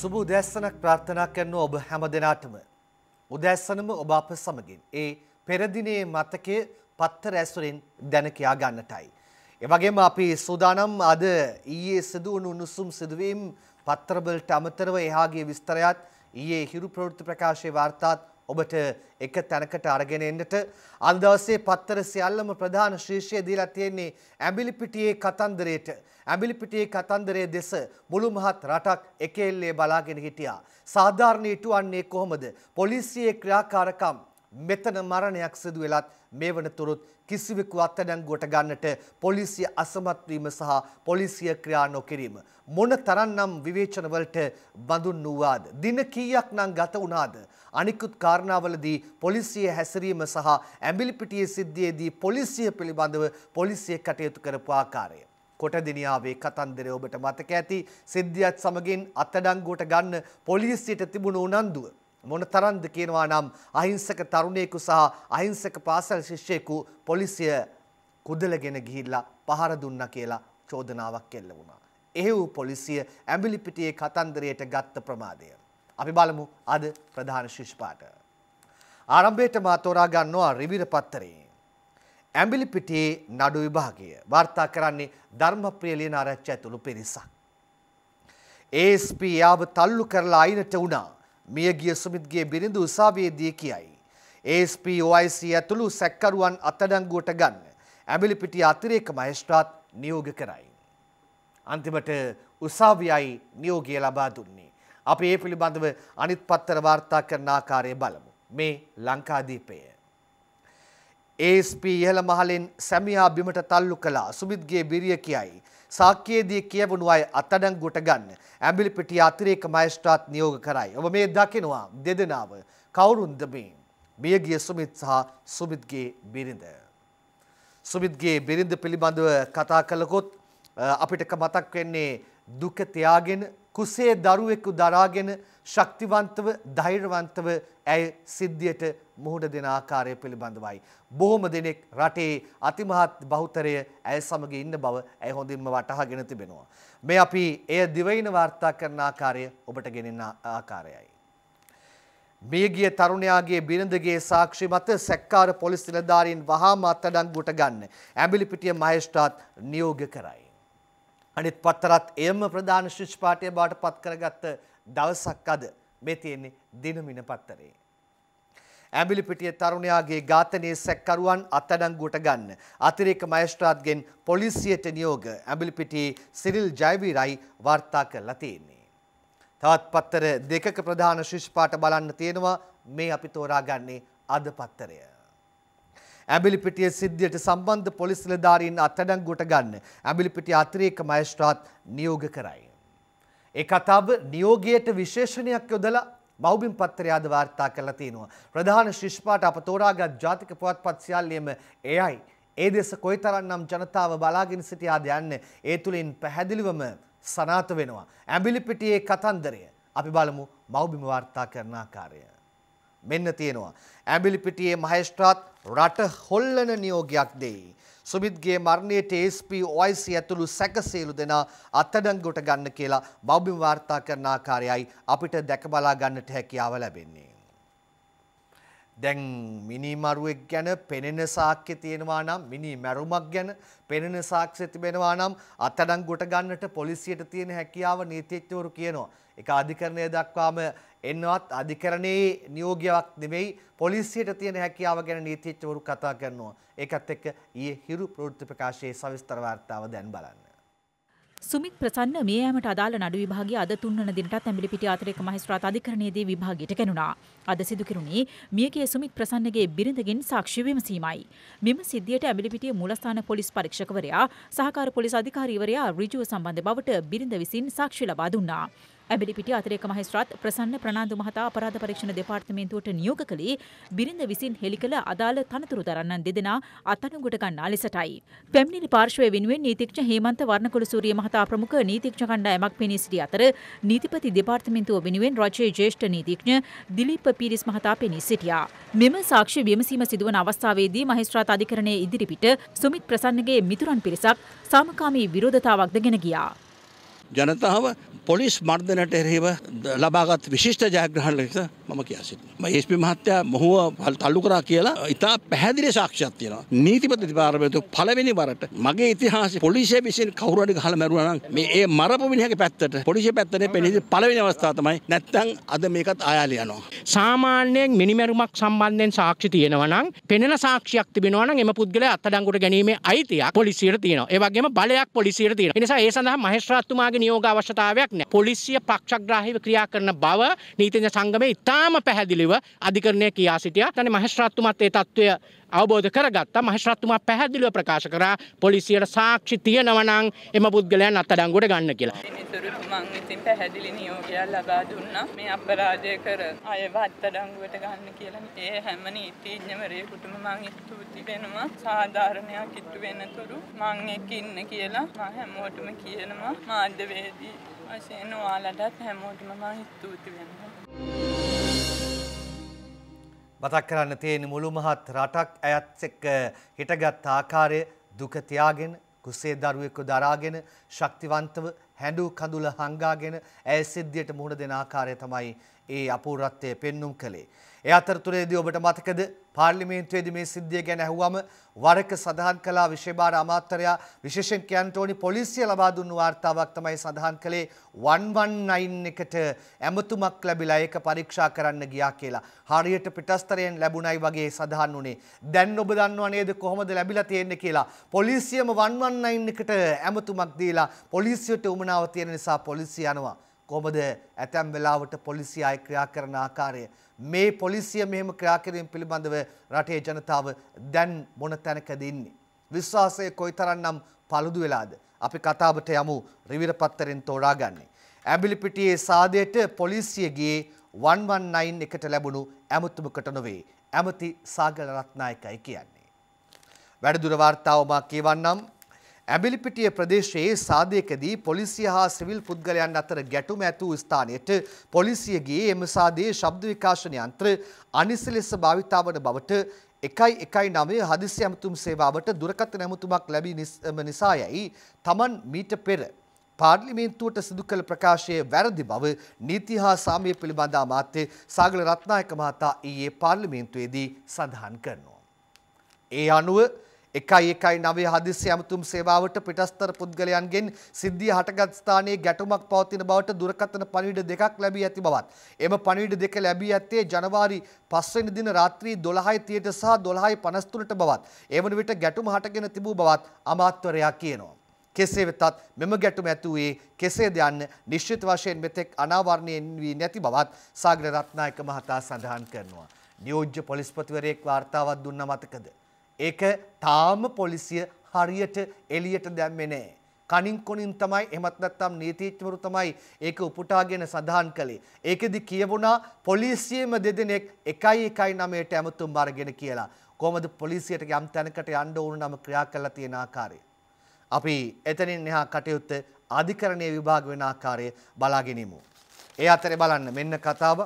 සුබ උදැස්සනක් ප්‍රාර්ථනා කරන ඔබ හැම දෙනාටම උදැස්සනම ඔබ අප සමගින් ඒ පෙරදිනේ මතකය පත්තර ඇසුරෙන් දැනකයා ගන්නටයි. එවගේම අපි සූදානම් අද ඊයේ සිදුවුණු උණුසුම් සිදුවීම් පත්තරවලට අමතරව එහාගේ විස්තරයත් ඊයේ හිරු ප්‍රවෘත්ති ප්‍රකාශයේ වාර්තාත් ඔබට එක තැනකට අරගෙන එන්නට අද දවසේ පත්තර සියල්ලම ප්‍රධාන ශීර්ෂය දීලා තියෙන්නේ ඇඹිලිපිටියේ කතන්දරයට. ඇඹිලිපිටියේ කතන්දරයේ දෙස මුළු මහත් රටක් එකෙල්ලේ බලාගෙන හිටියා. සාධාරණ ඉටුවන්නේ කොහොමද? පොලිසියේ ක්‍රියාකාරකම් මෙතන මරණයක් සිදු වෙලත් මේ වනතුරුත් කිසිවෙකු අත්අඩංගුවට ගන්නට පොලිසිය අසමත් වීම සහ පොලිසිය ක්‍රියා නොකිරීම මොන තරම්නම් විවේචනවලට බඳුන් වූවාද දින කීයක් නම් ගත වුණාද අනිකුත් කාරණාවලදී පොලිසිය හැසිරීම සහ ඇඹිලිපිටියේ සිද්ධියේදී පොලිසිය පිළිබඳව පොලිසිය කටයුතු කරපු ආකාරය. කොටදිනියාවේ කතන්දරය ඔබට මතක ඇති සිද්ධියත් සමගින් අත්අඩංගුවට ගන්න පොලිසියට තිබුණු උනන්දුව මොන තරම්ද කියනවා නම් අහිංසක තරුණයෙකු සහ අහිංසක පාසල් ශිෂ්‍යයෙකු පොලිසිය කුදලගෙන ගිහිල්ලා පහර දුන්නා කියලා චෝදනාවක් එල්ල වුණා. එහෙව් පොලිසිය ඇඹිලිපිටියේ කතන්දරයට ගත්ත ප්‍රමාදය. අපි බලමු අද ප්‍රධාන ශිෂ්පාට. ආරම්භයට මා තෝරා ගන්නවා රිවිර පත්තරේ. ඇඹිලිපිටියේ නඩු විභාගය වාර්තා කරන්නේ ධර්මප්‍රිය ලියනාරච්චි ඇතුළු පිරිසක්. ASP යාව තල්ලු කරලා අයිනට වුණා. මියගිය සුමිත්ගේ බිරිඳ උසාවියේදී කියයි. ASP OIC ඇතුළු සැකකරුවන් අත්අඩංගුවට ගන්න ඇඹිලිපිටිය අතිරේක මහේස්ත්‍රාත් නියෝග කරයි. අන්තිමට උසාවියයි නියෝගය ලබා දුන්නේ. අපි ඒ පිළිබඳව අනිත් පත්තර වාර්තා කරන ආකාරය බලමු. මේ ලංකාදීපය. ASP ඉහළ මහලෙන් සැමියා බිමට තල්ලු කළා සුමිත්ගේ බිරිය කියයි. සාක්කයේදී කියවුණු අය අත්අඩංගුවට ගන්න ඇඹිලිපිටිය අතිරේක මහේස්ත්‍රාත් නියෝග කරයි. ඔබ මේ දකිනවා දෙදෙනාව කවුරුන්ද මේ? මියගිය සුමිත් සහ සුමිත්ගේ බිරිඳ. සුමිත්ගේ බිරිඳ පිළිබඳව කතා කළකොත් අපිට මතක් වෙන්නේ දුක තියාගෙන කුසේ දරුවෙකු දරාගෙන ශක්තිවන්තව ධෛර්යවන්තව ඇය සිද්ධියට මුහුණ දෙන ආකාරය පිළිබඳවයි. බොහොම දෙනෙක් රටේ අතිමහත් බහුතරය ඇය සමග ඉන්න බව ඇය හොඳින්ම වටහාගෙන තිබෙනවා. මේ අපි එය දිවයින වාර්තා කරන ආකාරය ඔබට ගෙනෙන ආකාරයයි. මියගිය තරුණයාගේ බිරිඳගේ සාක්ෂි මත සැක්කාර පොලිස් නිලධාරීන් වහාම අත්අඩංගුවට ගන්න ඇඹිලිපිටිය මහේෂ්ඨාත් නියෝග කරයි. අනිත් පත්තරත් එයම ප්‍රධාන ශිෂ් පාඨය බවට පත් කරගත්ත දවසක් අද මේ තියෙන්නේ දිනමින පත්තරේ. ඇඹිලිපිටිය තරුණයාගේ ඝාතනයේ සැකකරුවන් අත්අඩංගුවට ගන්න. අතිරේක මැජිස්ත්‍රාත්ගෙන් පොලිසියට නියෝග ඇඹිලිපිටියේ සිරිල් ජයවීරයි වාර්තා කරලා තියෙන්නේ. තවත් පත්තර දෙකක ප්‍රධාන ශිෂ්පාට බලන්න තියෙනවා මේ අපි තෝරාගන්නේ අද පත්තරය. ඇබිලිපිටිය සිද්ධියට සම්බන්ධ පොලිස් නිලධාරීන් අත්අඩංගුවට ගන්න ඇබිලිපිටිය අතිරේක මහේස්ත්‍රාත් නියෝග කරයි. ඒ කතාව නියෝගයට විශේෂණයක් යොදලා මෞබිම් පත්තරය අද වාර්තා කරලා තියෙනවා. ප්‍රධාන ශිෂ්පාට අප තෝරාගත් ජාතික පුවත්පත් සියල්ලෙම එයයි. ඒ දෙස කොයිතරම්නම් ජනතාව බලාගෙන සිටියාද යන්නේ ඒ තුලින් පැහැදිලිවම සනාථ වෙනවා. ඇඹිලිපිටියේ කතන්දරය අපි බලමු මෞබිම වාර්තා කරන ආකාරය. මෙන්න තියෙනවා. ඇඹිලිපිටියේ මහේස්ත්‍රාත් රට හොල්ලන නියෝගයක් දෙයි. සුමිත්ගේ මරණයට ASP OIC ඇතුළු සැකසේලු දෙනා අත්අඩංගුවට ගන්න කියලා බෞබිම වාර්තා කරන ආකාරයයි අපිට දැක බලා ගන්නට හැකියාව ලැබෙන්නේ. දැන් මිනිමරුවෙක් ගැන පෙනෙන සාක්්‍ය තියෙනවා නම් මිනි මැරුමක් ගැන පෙනෙන සාක්ෂ්‍ය තිබෙනවා නම් අත්අඩංගුවට ගන්නට පොලිසියට තියෙන හැකියාව නීතිඥවරු කියනවා. ඒක අධිකරණය දක්වාම එන්නවත් අධිකරණයේ නියෝගයක් නෙවෙයි පොලිසියට තියෙන හැකියාව ගැන නීතිච්චවරු කතා කරනවා. ඒකත් එක්ක ඊයේ හිරු ප්‍රවෘත්ති ප්‍රකාශයේ සවිස්තර වාර්තාව දැන් බලන්න. සුමිත් ප්‍රසන්න මේ ෑමට අදාළ නඩු විභාගය අද තුන්වන දිනටත් ඇඹිලිපිටිය අතිරේක මහේස්ත්‍රාත් අධිකරණයේදී විභාගයට කැණුනා. අද සිදු කෙරුණේ මියගේ සුමිත් ප්‍රසන්නගේ බිරිඳගෙන් සාක්ෂි විමසීමයි. මෙම සිද්ධියට ඇඹිලිපිටිය මූලස්ථාන පොලිස් පරීක්ෂකවරයා සහකාර පොලිස් අධිකාරීවරයා ඍජුව සම්බන්ධ බවට බිරිඳ විසින් සාක්ෂි ලබා දුන්නා. ඇබිලිපිටි අතිරේක මහේස්ත්‍රාත් ප්‍රසන්න ප්‍රනාන්දු මහතා අපරාධ පරීක්ෂණ දෙපාර්තමේන්තුවට නියෝග කළේ බිරිඳ විසින් හෙළි කළ අදාළ තනතුරු දරන්නන් දෙදෙනා අත්අඩංගුවට ගන්නා ලෙසටයි. පැමිණිලි පාර්ශවය වෙනුවෙන් නීතිඥ හේමන්ත වර්ණකුල සූරිය මහතා ප්‍රමුඛ නීතිඥ කණ්ඩායමක් පෙනී සිටි අතර නීතිපති දෙපාර්තමේන්තුව වෙනුවෙන් රජයේ ජ්‍යෙෂ්ඨ නීතිඥ දිලීප පීරිස් මහතා පෙනී සිටියා. මෙම සාක්ෂි විමසීම සිදුවන අවස්ථාවේදී මහේස්ත්‍රාත් අධිකරණයේ ඉදිරිපිට සුමිත් ප්‍රසන්නගේ මිතුරන් පිරිසක් සාමකාමී විරෝධතාවක්ද ගෙන ගියා. ජනතාව පොලිස් මර්ධනට එරෙහිව ලබාගත් විශිෂ්ට ජයග්‍රහණ ලෙස මම කියා සිටිනවා. ඒස්පි මහත්තයා මොහුව තල්ලු කරා කියලා ඉතා පැහැදිලි සාක්ෂියක් තියෙනවා. නීතිපති දෙපාර්තමේන්තුව පළවෙනි වරට මගේ ඉතිහාසයේ පොලිසිය විසින් කවුරු හරි ගහලා මැරුවා නම් මේ ඒ මරපු මිනිහගේ පැත්තට පොලිසිය පැත්තනේ පෙනී පළවෙනි අවස්ථාව තමයි. නැත්තම් අද මේකත් ආයාලේ යනවා. සාමාන්‍යයෙන් මිනිමැරුමක් සම්බන්ධයෙන් සාක්ෂි තියෙනවා නම් පෙනෙන සාක්ෂියක් තිබෙනවා නම් එම පුද්ගලයා අත්අඩංගුවට ගැනීමේ අයිතියක් පොලිසියට තියෙනවා. ඒ වගේම බලයක් පොලිසියට තියෙනවා. ඒ නිසා ඒ සඳහා මහේස්ත්‍රාත්තුමාගේ ආණ්ඩුවේ නියෝග අවශ්‍යතාවයක් නැහැ. පොලිසිය පක්ෂග්‍රාහීව ක්‍රියා කරන බව නීතිඥ සංගමේ ඉතාම පැහැදිලිව අධිකරණය කියා සිටියා. අනේ මහේස්ත්‍රාත්තුමත් ඒ తত্ত্বය අවබෝධ කරගත්තා මහේස්ත්‍රාත්තුමා පැහැදිලිව ප්‍රකාශ කරා පොලිසියට සාක්ෂි තියෙනවනම් එම පුද්ගලයන් අත්අඩංගුවට ගන්න කියලා. මම ඉතින් පැහැදිලි නියෝගයක් ලබා දුන්නා මේ අපරාධය කර අයව අත්අඩංගුවට ගන්න කියලා. ඒ හැම නීතිඥවරයෙකුටම මම ස්තුති වෙනවා සාධාරණයක් ඉට්ටු වෙනතුරු මං එක්ක ඉන්න කියලා මම හැමෝටම කියනවා මාධ්‍යවේදී වශයෙන් ඔයාලටත් හැමෝටම මම ස්තුති වෙනවා. මතක් කරන්න තියෙන මුළු මහත් රටක් ඇයත් එක්ක හිටගත් ආකාරය දුක තියාගෙන කුසේ දරුවෙක්ව දරාගෙන ශක්තිවන්තව හැඬු කඳුල හංගාගෙන ඇය සිද්ධියට මුහුණ දෙන ආකාරය තමයි ඒ අපූර්වත්වය පෙන්눔 කළේ. ඒ අතරතුරේදී ඔබට මතකද පාර්ලිමේන්තුවේදී මේ සිද්ධිය ගැන ඇහුවම වරක සඳහන් කළා විශේෂ අමාත්‍යරයා විශේෂයෙන් කැන්ටෝනි පොලිසිය ලබා දුන්නු වාර්තාවක් තමයි සඳහන් කළේ 119 එකට ඇමතුමක් ලැබිලා ඒක පරීක්ෂා කරන්න ගියා කියලා. හරියට පිටස්තරයෙන් ලැබුණයි වගේ සඳහන් වුණේ. දැන් ඔබ දන්නව නේද කොහොමද ලැබිලා තියෙන්නේ කියලා. පොලිසියම 119 එකට ඇමතුමක් දීලා පොලිසියට උමනාව තියෙන නිසා පොලිසිය යනවා. කොමද ඇතැම් වෙලාවට පොලිසිය අය ක්‍රියා කරන ආකාරය. මේ පොලිසිය මෙහෙම ක්‍රියාකිරීම පිළිබඳව රටේ ජනතාව දැන් මොන තැනකද ඉන්නේ. විශ්වාසය කොයිතරන්නම් පළුදු වෙලාද. අපි කතාවට යමු රිවිර පත්තරෙන් තෝරා ගන්නේ. ඇබිලිපිටියේ සාදයට පොලිසියගේ 119 එකට ලැබුණු ඇමතුමකට නොවේ. ඇමති සාගල රත්නායකයි කියන්නේ. වැඩදුර වාර්තාවමා කියවන්නම් ඇබිලිපිටිය ප්‍රදේශයේ සාදයකදී පොලිසිය හා සිවිල් පුද්ගලයන් අතර ගැටුම ඇති වූ ස්ථානයට පොලිසියගේ එම සාදයේ ශබ්ද විකාශන යන්ත්‍ර අනිසි ලෙස භාවිතා වන බවට එකයි එකයි නවය හදිසි ඇමතුම් සේවාවට දුරකත නැමතුමක් ලැබී නිසා යැයි තමන් මීට පෙර පාර්ලිමේන්තුවට සිදු කළ ප්‍රකාශයේ වැරදි බව නීති හා සාමය පිළිබඳ අමාත්‍ය සාගල රත්නායක මහතා ඊයේ පාර්ලිමේන්තුවේදී සඳහන් කරනවා. ඒ අනුව එකයි එකයි නවය හදිසි ඇමතුම් සේවාවට පිටස්තර පුද්ගලයන්ගෙන් සිද්ධිය හටගත් ස්ථානයේ ගැටුමක් පවතින බවට දුරකථන පණිවිඩ දෙකක් ලැබී ඇති බවත්. එම පණිවිඩ දෙක ලැබී ඇත්තේ ජනවාරි පස්වැනි දින රාත්‍රී දොළහයි තියට සහ දොළහයි පනස්තුනට බවත්. එවන විට ගැටුම හටගෙන තිබූ බවත් අමාත්වරයා කියනවා. කෙසේ වෙතත් මෙම ගැටුම ඇතුවේ කෙසේද යන්න නිශ්චිත වශයෙන් මෙතෙක් අනාවරණයෙන් වී නැති බවත් සාගර රත්නායක මහතා සඳහන් කරනවා. නියෝජ්‍ය පොලිස්පතිවරයෙක් වාර්තාවක් දුන්න මතකද. ඒක තාම පොලිසිය හරියට එළියට දැම්මේ නැහැ. කණින් කොණින් තමයි එහෙමත් නැත්නම් නීතිඥවරු තමයි ඒක උපුටාගෙන සඳහන් කළේ. ඒකෙදි කියවුණා පොලිසියෙම දෙදෙනෙක් 119ට ඇමතුම් අරගෙන කියලා. කොහොමද පොලිසියට යම් තැනකට යන්න ඕන නම් ක්‍රියා කළා තියෙන ආකාරය. අපි එතනින් එහා කටයුත්ත අධිකරණයේ විභාග වෙන ආකාරය බලාගෙනීමු. ඒ අතරේ බලන්න මෙන්න කතාව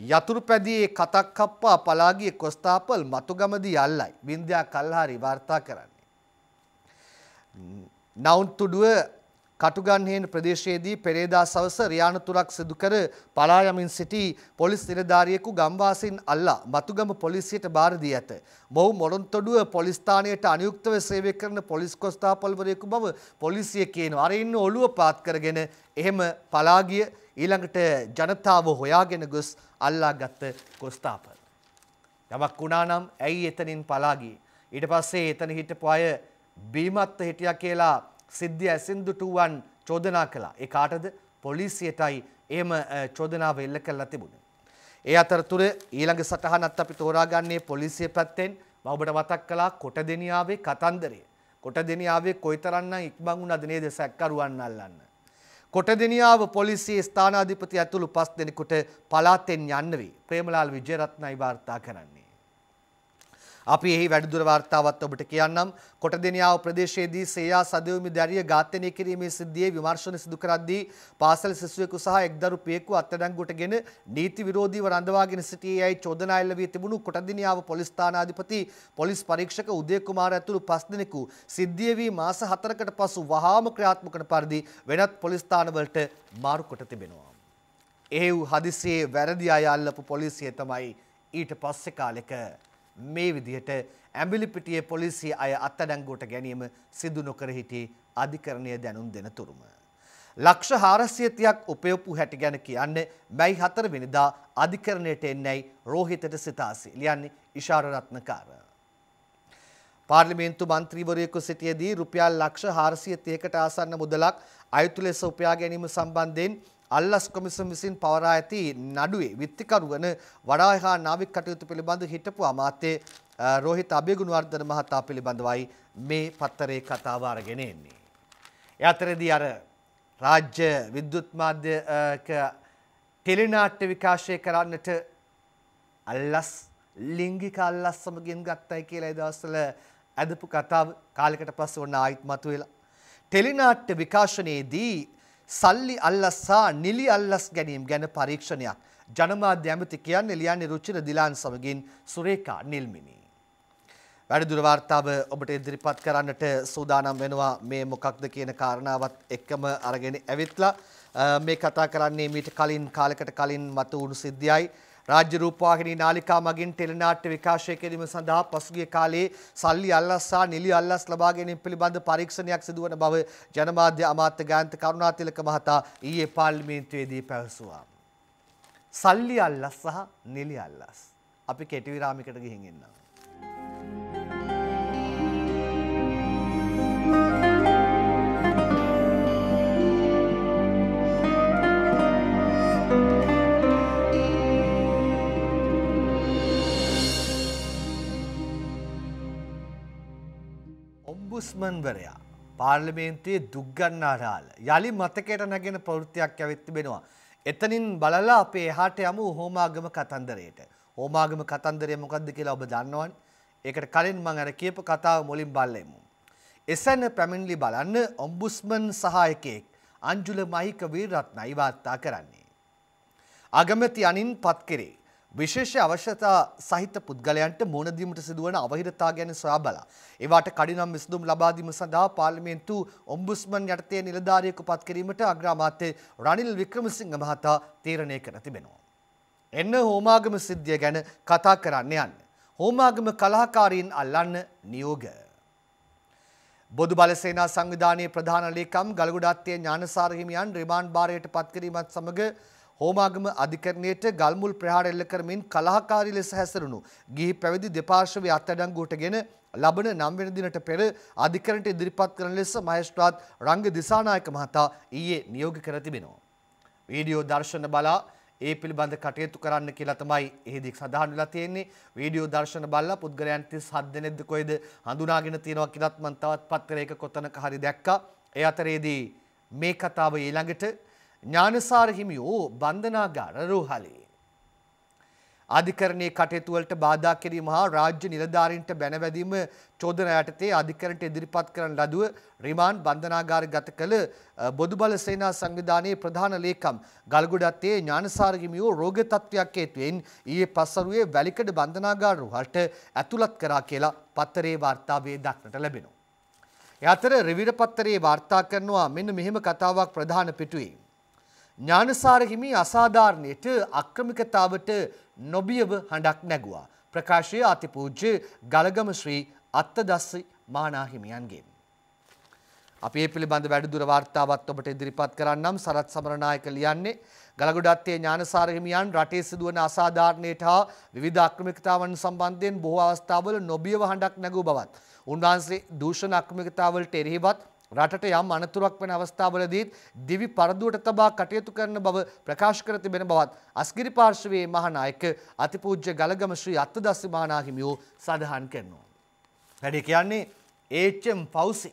යතුරුපැදියේ කතක්කප්පා පලාගිය කොස්තාපල් මතුගමදී අල්ලයි. බින්දයා කල්හාරි වාර්තා කරන්නේ. නවුන්තුඩුව කටුගන්හේන ප්‍රදේශයේදී පෙරේදා සවස රියාන තුරක් සිදු කර පලා යමින් සිටි පොලිස් නිලධාරියෙකු ගම්වාසීන් අල්ලා මතුගම පොලිසියට බාර දී ඇත. මොහු මොරොන්තොඩුව පොලිස් ස්ථානයට අනියුක්තව සේවය කරන පොලිස් කොස්තාපල්වරයෙකු බව පොලිසිය කියනවා. අර ඉන්න ඔළුව පාත් කරගෙන එහෙම පලා ගිය ඊළඟට ජනතාව හොයාගෙන ගොස් අල්ලාගත් කොස්තාපල්. යමක් වුණා නම් ඇයි එතනින් පලා ගියේ? ඊට පස්සේ එතන හිටපු අය බීමත්ව හිටියා කියලා සිද්ධිය ඇසින් දුටුවන් චෝදනා කළා. ඒ කාටද? පොලිසියටයි එහෙම චෝදනාව එල්ල කරලා තිබුණේ. ඒ අතරතුර ඊළඟ සටහනත් අපි තෝරාගන්නේ පොලිසිය පැත්තෙන් මම ඔබට මතක් කළා කොටදෙනියාවේ කතන්දරය. කොටදෙනියාවේ කොයිතරම්නම් ඉක්මන් වුණාද නේද සැකකරුවන් අල්ලන්න. කොටදෙනියාව පොලිසිය ස්ථානාධිපති ඇතුළු පස් දෙනෙකුට පලාතෙන් යන්න වී ප්‍රේමලාල් විජයරත්නයි වාර්තා කරන්නේ. අපි එහි වැඩිදුර වාර්තාවත් ඔබට කියන්නම් කොටදෙනියාව ප්‍රදේශයේදී සේයා සදෙව්මි දැරිය ඝාතනය කිරීමේ සිද්ධියේ විමර්ශන සිදු කරද්දී පාසල් සිසුවෙකු සහ එක්දරු පියෙකු අත්අඩංගුවටගෙන නීති විරෝධීව රඳවාගෙන සිටියේ යයි චෝදනා එල්ල වී තිබුණු කොටදිනියාව පොලිස් ස්ථානාධිපති පොලිස් පරීක්ෂක උදය කුමාර ඇතුළු පස් දෙනෙකු සිද්ධිය වී මාස 4කට පසු වහාම ක්‍රියාත්මක කරන පරිදි වෙනත් පොලිස් ස්ථානවලට මාරු කොට තිබෙනවා. එහෙව් හදිසියේ වැරදි අය අල්ලපු පොලිසිය තමයි ඊට පස්සේ කාලෙක මේ විදිහට ඇඹිලිපිටිය පොලිසිය අය අත්අඩංගුවට ගැනීම සිදු නොකර සිටි අධිකරණය දැනුම් දෙන තුරුම ලක්ෂ 430ක් උපයපු හැටි ගැන කියන්නේ මැයි 4 වෙනිදා අධිකරණයට එන්නේයි රෝහිතට සිතාසි ලියන්නේ ඉෂාර රත්නකාර පාර්ලිමේන්තු මන්ත්‍රීවරයෙකු සිටියදී රුපියල් ලක්ෂ 430කට ආසන්න මුදලක් අයුතු ලෙස උපයා ගැනීම සම්බන්ධයෙන් අල්ලස් කොමිසම විසින් පවරා ඇති නඩුවේ විත්තිකරුවන වඩා හා නාවික කටයුතු පිළිබඳ හිටපු අමාත්‍ය රෝහිත අභිගුණවර්ධන මහතා පිළිබඳවයි මේ පත්තරේ කතාව අරගෙන එන්නේ. ඒ අතරේදී අර රාජ්‍ය විද්‍යුත් මාධ්‍යක ටෙලිනාට්‍ය විකාශය කරන්නට අල්ලස් ලිංගික අල්ලස් සමගින් ගත්තයි කියලා ඒ දවස්වල ඇදපු කතාව කාලයකට පස්සේ ඔන්න ආයිත් මතුවෙලා ටෙලිනාට්‍ය විකාශනයේදී සල්ලි අල්ලස් සහ නිලි අල්ලස් ගැනීම ගැන පරීක්ෂණයක්. ජනමාධ්‍ය ඇමති කියන්නේ ලියන්නේ රුචිර දිලාන් සමගින් සුරේකා නිල්මිනි. වැඩිදුර වාර්තාව ඔබට ඉදිරිපත් කරන්නට සූදානම් වෙනවා මේ මොකක්ද කියන කාරණාවත් එක්කම අරගෙන ඇවිත්ලා මේ කතා කරන්නේ මීට කලින් කාලයකට කලින් මතු වුණු සිද්ධියයි. රාජ්‍ය රූපවාහිනී නාලිකා මගින් ටෙලිනාට්‍ය විකාශය කිරීම සඳහා පසුගිය කාලයේ සල්ලි අල්ලස් සහ නිලි අල්ලස් ලබා ගැනීම පිළිබඳ පරීක්ෂණයක් සිදුවන බව ජනමාධ්‍ය අමාත්‍ය ගාන්ත කරුණාතිලක මහතා ඊයේ පාර්ලිමේන්තුවේදී පැවසුවා. සල්ලි අල්ලස් සහ නිලි අල්ලස් අපි කෙටි විරාමයකට ගිහින් ඉන්නවා. ඔම්බුස්මන්වරයා පාර්ලිමේන්තුවේ දුක්ගන්නාරාල යළි මතකයට නැගෙන ප්‍රවෘත්තියක් ඇවිත් තිබෙනවා. එතනින් බලලා අපේ එහාට යමු හෝමාගම කතන්දරයට. හෝමාගම කතන්දරය මොකක්ද කියලා ඔබ දන්නවන්. ඒකට කලින් මං අර කියපු කතාව මුලින් බලෙමු. එසැන පැමිණිලි බලන්න ඔම්බුස්මන් සහායකයෙක් අංජුල මහික වීරත්න ඉවාත්තා කරන්නේ. අගමැති අනින් පත් කෙරේ. විශේෂ අවශ්‍යතා සහිත පුද්ගලයන්ට මුණදීමට සිදුවන අවහිරතා ගැන සොයා බලා. ඒවාට කඩිනම් විසඳුම් ලබා දීම සඳහා පාර්ලිමේන්තු ඔම්බුස්මන් යටතේ නිලධාරියෙකු පත් කිරීමට අග්‍රාමාත්‍ය රනිල් වික්‍රමසිංහ මහතා තීරණය කර තිබෙනවා. එන්න හෝමාගම සිද්ධිය ගැන කතා කරන්න යන්න. හෝමාගම කලාකාරීන් අල්ලන්න නියෝග. බොදු බලසේනා සංවිධානයේ ප්‍රධාන ලේකම් ගලගොඩාත්තේ ඥානසාර හිමියන් රිමාන්ඩ් භාරයට පත්කිරීමත් සමග හෝමාගම අධිකරණයට ගල්මුල් ප්‍රහාර එල්ල කරමින් කලහකාරී ලෙස හැසිරුණු ගිහි පැවිදි දෙපාර්ශවය අත්අඩංගුවටගෙන ලබන 9 වෙනි දිනට පෙර අධිකරණයට ඉදිරිපත් කරන ලෙස මහේස්ත්‍රාත් රංග දිසානායක මහතා ඊයේ නියෝග කර තිබෙනවා. වීඩියෝ දර්ශන බලා ඒ පිළිබඳ කටයුතු කරන්න කියලා තමයි එහිදී සඳහන් වෙලා තියෙන්නේ. වීඩියෝ දර්ශන බලලා පුද්ගලයන් 37 දෙනෙක්ද කොයිද හඳුනාගෙන තියෙනවා කියලත් මම තවත් පත්‍රයක කොතනක හරි දැක්කා. ඒ අතරේදී මේ කතාව ඊළඟට ඥානසාර හිමියෝ බන්ධනාගාර රෝහලේ. අධිකරණයේ කටයුතුවලට බාධා කිරීම හා රාජ්‍ය නිලධාරීන්ට බැනවැදීම චෝදනා යටතේ අධිකරණයට ඉදිරිපත් කරන ලදුව රිමාන්ඩ් බන්ධනාගාර ගත කළ බොදු බල සේනා සංවිධානයේ ප්‍රධාන ලේකම් ගල්ගොඩත්තේ ඥානසාර හිමියෝ රෝග තත්ත්වයක් හේතුවෙන් ඊයේ පස්වරුවේ වැලිකඩ බන්ධනාගාර රුහල්ට ඇතුළත් කරා කියලා පත්තරේ වාර්තාවේ දක්නට ලැබෙනවා. ඒ අතර රිවිර පත්තරේ වාර්තා කරනවා මෙන්න මෙහෙම කතාවක් ප්‍රධාන පිටුවේ. ඥානසාර හිමි අසාධාරණයට අක්‍රමිකතාවට නොබියව හඬක් නැගුවා. ප්‍රකාශය අතිපූජ්‍ය ගලගම ශ්‍රී අත්තදස්ස මානාහිමියන්ගෙන්. අපේ පිළිබඳ වැඩිදුර වාර්තාවත් ඔබට ඉදිරිපත් කරන්නම් සරත් සමරනායක ලියන්නේ ගලගොඩත්තේ ඥානසාර හිමියන් රටේ සිදුවන අසාධාරණයට හා විවිධ අක්‍රමිකතාවන් සම්බන්ධයෙන් බොහෝ අවස්ථාවල නොබියව හඬක් නැගූ බවත් උන්වහන්සේ දූෂණ අක්‍රමිකතාවලට එරෙහිවත් රටට යම් අනතුරක් වන අවස්ථාවලදී දිවි පරදුවට තබා කටයුතු කරන බව ප්‍රකාශ කර තිබෙන බවත් අස්ගිරි පාර්ශවයේ මහානායක අතිපූජ්‍ය ගලගම ශ්‍රී අත්තදස්ස මහානාහිමියෝ සඳහන් කරනවා. වැඩි කියන්නේ ඒච්චම් පෞසි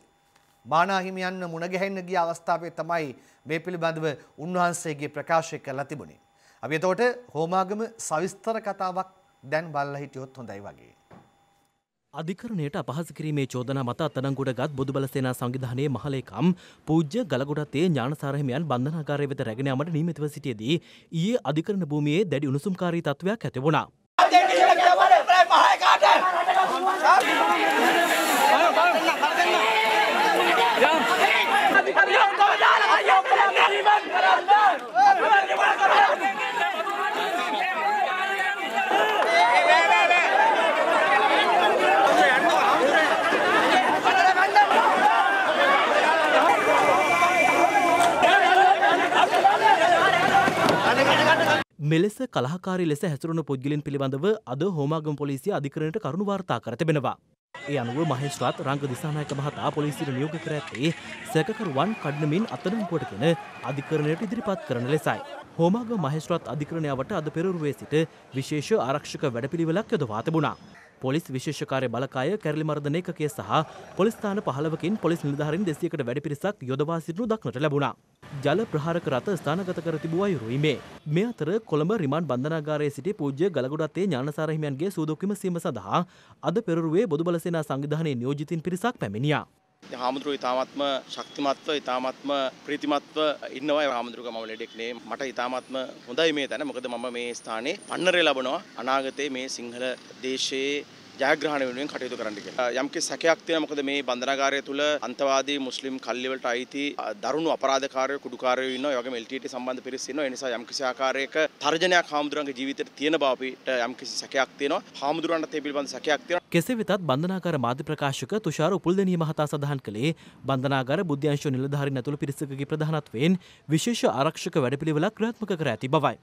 මානාහිමියන්න මුණගැහෙන්න ගිය අවස්ථාවේ තමයි මේ පිළිබඳව උන්වහන්සේගේ ප්‍රකාශය කරලා තිබුණේ. අපි එතකොට හෝමාගම සවිස්තර කතාවක් දැන් බලලා හිටියොත් හොඳයි වගේ. අධිකරණයට අපහස කිරීමේ චෝදනා මත අත්අඩංගුවට ගත් බොදුබල සේනා සංවිධානයේ මහලේකම් පූජ්‍ය ගලගොඩත්තේ ඥානසාරහිමියන් බන්ධනාගාරය වෙත රැගෙන යාමට නියමිතව සිටියේදී ඊයේ අධිකරණ භූමියේ දැඩි උණුසුම්කාරී තත්ත්වයක් ඇති වුණා. මෙලෙස කලාකාරි ලෙස හැසරුණු පුද්ගලින් පිළිබඳව අද හෝමාගම පොලිසිය අධිකරණයට කරුණු වාර්තා කර තිබෙනවා. ඒ අනුව මහේස්ත්‍රාත් රංග දිසානායක මහතා පොලිසියට නියෝග කර ඇත්තේ සැකකරුවන් කඩනමින් අත්අඩංගුවටගෙන අධිකරණයට ඉදිරිපත් කරන ලෙසයි. හෝමාගම මහේස්ත්‍රාත් අධිකරණය වට අද පෙරවරුවේ සිට විශේෂ ආරක්ෂක වැඩපිළිවෙලක් යොදවා තිබුණා. පොලිස් විශේෂකාරය බලකාය කැරලි මර්ධන එකකය සහ පොලිස්ථාන පහලවකින් පොලිස් නිධාරින් දෙසියකට වැඩ පිරිසක් යොදවා සිටිනු දක්නට ලැබුණා. ජල ප්‍රහාරක රථ ස්ථානගත කර තිබූ අයුරුයිමේ. මේ අතර කොළඹ රිමාන්ඩ් බන්ධනාගාරයේ සිටි පූජ්‍ය ගලගොඩත්තේ ඥානසාර හිමියන්ගේ සූදොක්කම සීම සඳහා අද පෙරරුවේ බොදුබල සේනා සංවිධානයේ නියෝජිතින් පිරිසක් පැමිණියා. හාමුදුරුව ඉතාමත්ම ශක්තිමත්ව ඉතාමත්ම ප්‍රීතිමත්ව ඉන්නවයි හාමුදුරුවක මම ලෙඩෙක්නේ මට ඉතාමත්ම හොඳයි මේ තැන මොකද මම මේ ස්ථානයේ පන්නරය ලබනවා අනාගතයේ මේ සිංහල දේශයේ ජයග්‍රහණ වෙනුවෙන් කටයුතු කරන්න කියලා. යම්කි සැකයක් තියෙන මොකද මේ බන්ධනාගාරය තුළ අන්තවාදී මුස්ලිම් කල්ලි වලට අයිති දරුණු අපරාධකාරයෝ කුඩුකාරයෝ ඉන්නවා. ඒ වගේම LTT සම්බන්ධ පිරිස් ඉන්නවා. ඒ නිසා යම්කිසි ආකාරයක තර්ජනයක් හාමුදුරන්ගේ ජීවිතයට තියෙන බව අපිට යම්කිසි සැකයක් තියෙනවා. හාමුදුරන්ට ඒ පිළිබඳ සැකයක් තියෙනවා. කෙසේ වෙතත් බන්ධනාගාර මාධ්‍ය ප්‍රකාශක තුෂාර උපුල්දෙනී මහතා සඳහන් කළේ බන්ධනාගාර බුද්ධ්‍යංශ නිලධාරීන් ඇතුළු පිරිසකගේ ප්‍රධානත්වයෙන් විශේෂ ආරක්ෂක වැඩපිළිවෙලක් ක්‍රියාත්මක කර ඇති බවයි.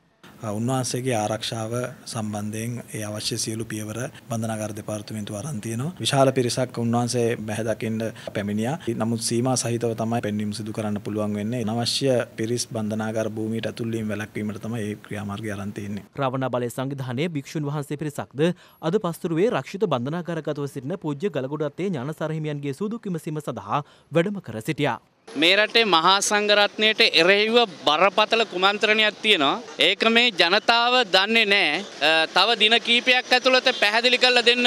උන්වහන්සේගේ ආරක්ෂාව සම්බන්ධයෙන් ඒ අවශ්‍ය සියලු පියවර බන්ධනාගාර දෙපාර්තමේන්තුව අරන් තියෙනවා. විශාල පිරිසක් උන්වහන්සේ බැහැ දකින්න පැමිණියා. නමුත් සීමා සහිතව තමයි පෙන්වීම සිදු කරන්න පුළුවන් වෙන්නේ. අනවශ්‍ය පිරිස් බන්ධනාගාර භූමියට ඇතුල් වීම වැළැක්වීමට තමයි මේ ක්‍රියාමාර්ගය අරන් තියෙන්නේ. රවණ බලය සංවිධානයේ භික්ෂුන් වහන්සේ පිරිසක්ද අද පස්තුරුවේ රක්ෂිත බන්ධනාගාරගතව සිටින පූජ්‍ය ගලගොඩත්තේ ඥානසාර හිමියන්ගේ සූදුක් විමසීම සඳහා වැඩම කර සිටියා. මේ රටේ මහා සංඝරත්නයට එරෙහිව බරපතල කුමන්ත්‍රණයක් තියෙනවා. ඒක මේ ජනතාව දන්නේ නැහැ. තව දින කීපයක් ඇතුළත පැහැදිලි කරලා දෙන්න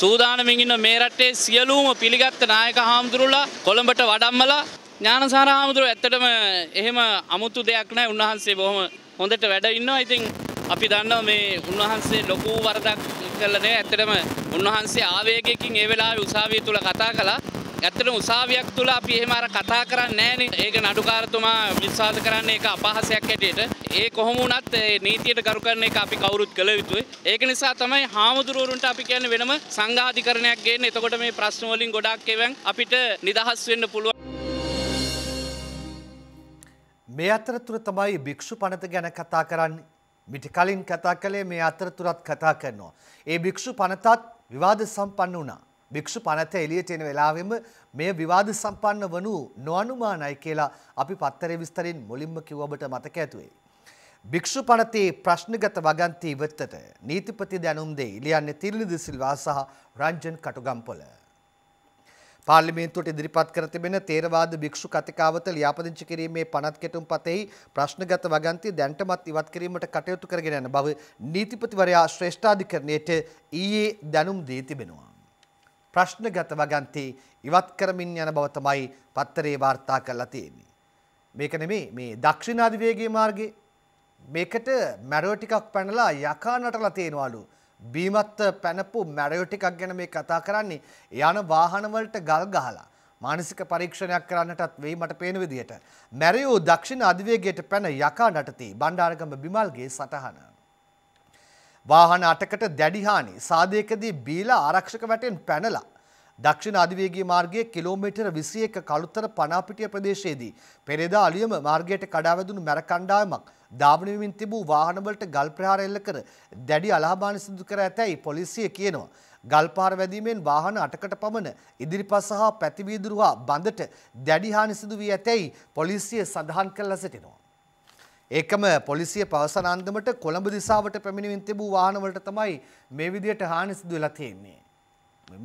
සූදානමින් ඉන්න මේ රටේ සියලුම පිළිගත් නායක හාමුදුරුවලා කොළඹට වඩම්මලා ඥානසාර හාමුදුරුවෝ ඇත්තටම එහෙම අමුතු දෙයක් නැහැ. උන්වහන්සේ බොහොම හොඳට වැඩ ඉන්නවා. ඉතින් අපි දන්නවා මේ උන්වහන්සේ ලොකු වරදක් කළා නේ. ඇත්තටම උන්වහන්සේ ආවේගයකින් ඒ වෙලාවේ උසාවිය තුල කතා කළා. ඇත්තට උසාවියක් තුළ අපි එහෙම අර කතා කරන්නේ නැහනේ. ඒක නඩුකාරතුමා විශ්වාස කරන්නේ ඒක අපහාසයක් හැටියට. ඒ කොහොම වුණත් ඒ නීතියට ගරු කරන එක අපි කවුරුත් කළ යුතුයි. ඒක නිසා තමයි හාමුදුරුවරුන්ට අපි කියන්නේ වෙනම සංඝාධිකරණයක් ගේන්න. එතකොට මේ ප්‍රශ්න වලින් ගොඩක් ඒවෙන් අපිට නිදහස් වෙන්න පුළුවන්. මේ අතරතුර තමයි භික්ෂු පනත ගැන කතා කරන්නේ. මිට කලින් කතා කළේ මේ අතරතුරත් කතා කරනවා. ඒ භික්ෂු පනතත් විවාද සම්පන්න වුණා. භික්ෂු පනත එලියට එන වෙලාවෙම මෙය විවාද සම්පන්න වනු නොඅනුමානයි කියලා අපි පත්තරේ විස්තරෙන් මුලින්ම කිව්ව ඔබට මතක ඇතුවේ. භික්ෂු පනතේ ප්‍රශ්නගත වගන්ති වෙත්තට නීතිපති දැනුම් දෙයි ලියන්නේ තිල්ලිදි සිල්වා සහ රංජන් කටුගම්පොල. පාර්ලිමේන්තුවට ඉදිරිපත් කර තිබෙන තේරවාද භික්ෂු කතිකාවත ලියාපදිංචි කිරීමේ පනත් කෙටුම් පතෙහි ප්‍රශ්නගත වගන්ති දැන්ටමත් ඉවත් කිරීමට කටයුතු කරගෙන යන බව නීතිපතිවරයා ශ්‍රේෂ්ඨාධිකරණයට ඊයේ දැනුම් දී තිබෙනවා. ප්‍රශ්නගත වගන්ති ඉවත් කරමින් යන බව තමයි පත්තරේ වාර්තා කරලා තියෙන්නේ. මේක නෙමේ මේ දක්ෂිණාධිවේගී මාර්ගයේ මේකට මැරෝ ටිකක් පැනලා යකා නටලා තියෙනවලු. බීමත් පැනපු මැරයෝ ටිකක් ගැන මේ කතා කරන්නේ යන වාහනවලට ගල් ගහලා මානසික පරීක්ෂණයක් කරන්නටත් වෙයි මට පේන විදිහට මැරයෝ දක්ෂිණ අධිවේගයට පැන යකා නටති බණ්ඩාරගම බිමල්ගේ සටහන වාහන අටකට දැඩිහානි සාධයකදී බීලා ආරක්ෂක වැටෙන් පැනලා. දක්ෂිණ අධිවේගේ මාර්ගයේ කිලෝමීටර් විසිය එක කළුත්තර පනාපිටිය ප්‍රදේශයේදී පෙරේදා අලියම මාර්ගයට කඩාවැදුණු මැර කණ්ඩායමක් ධාවනය වෙමින් තිබූ වාහනවලට ගල් ප්‍රහාර එල්ල කර දැඩි අලහබාන සිදු කර ඇතැයි පොලිසිය කියනවා. ගල්පාර වැදීමෙන් වාහන අටකට පමණ ඉදිරිපස හා පැතිවීදුරු හා බඳට දැඩි හානි සිදු වී ඇතැයි පොලිසිය සඳහන් කළ සිටිනවා. ඒකම පොලිසිය පවසන අන්දමට කොළඹ දිසාවට පැමිණිමින් තිබූ වාහනවලට තමයි මේ විදියට හානි සිදු වෙලා තියෙන්නේ.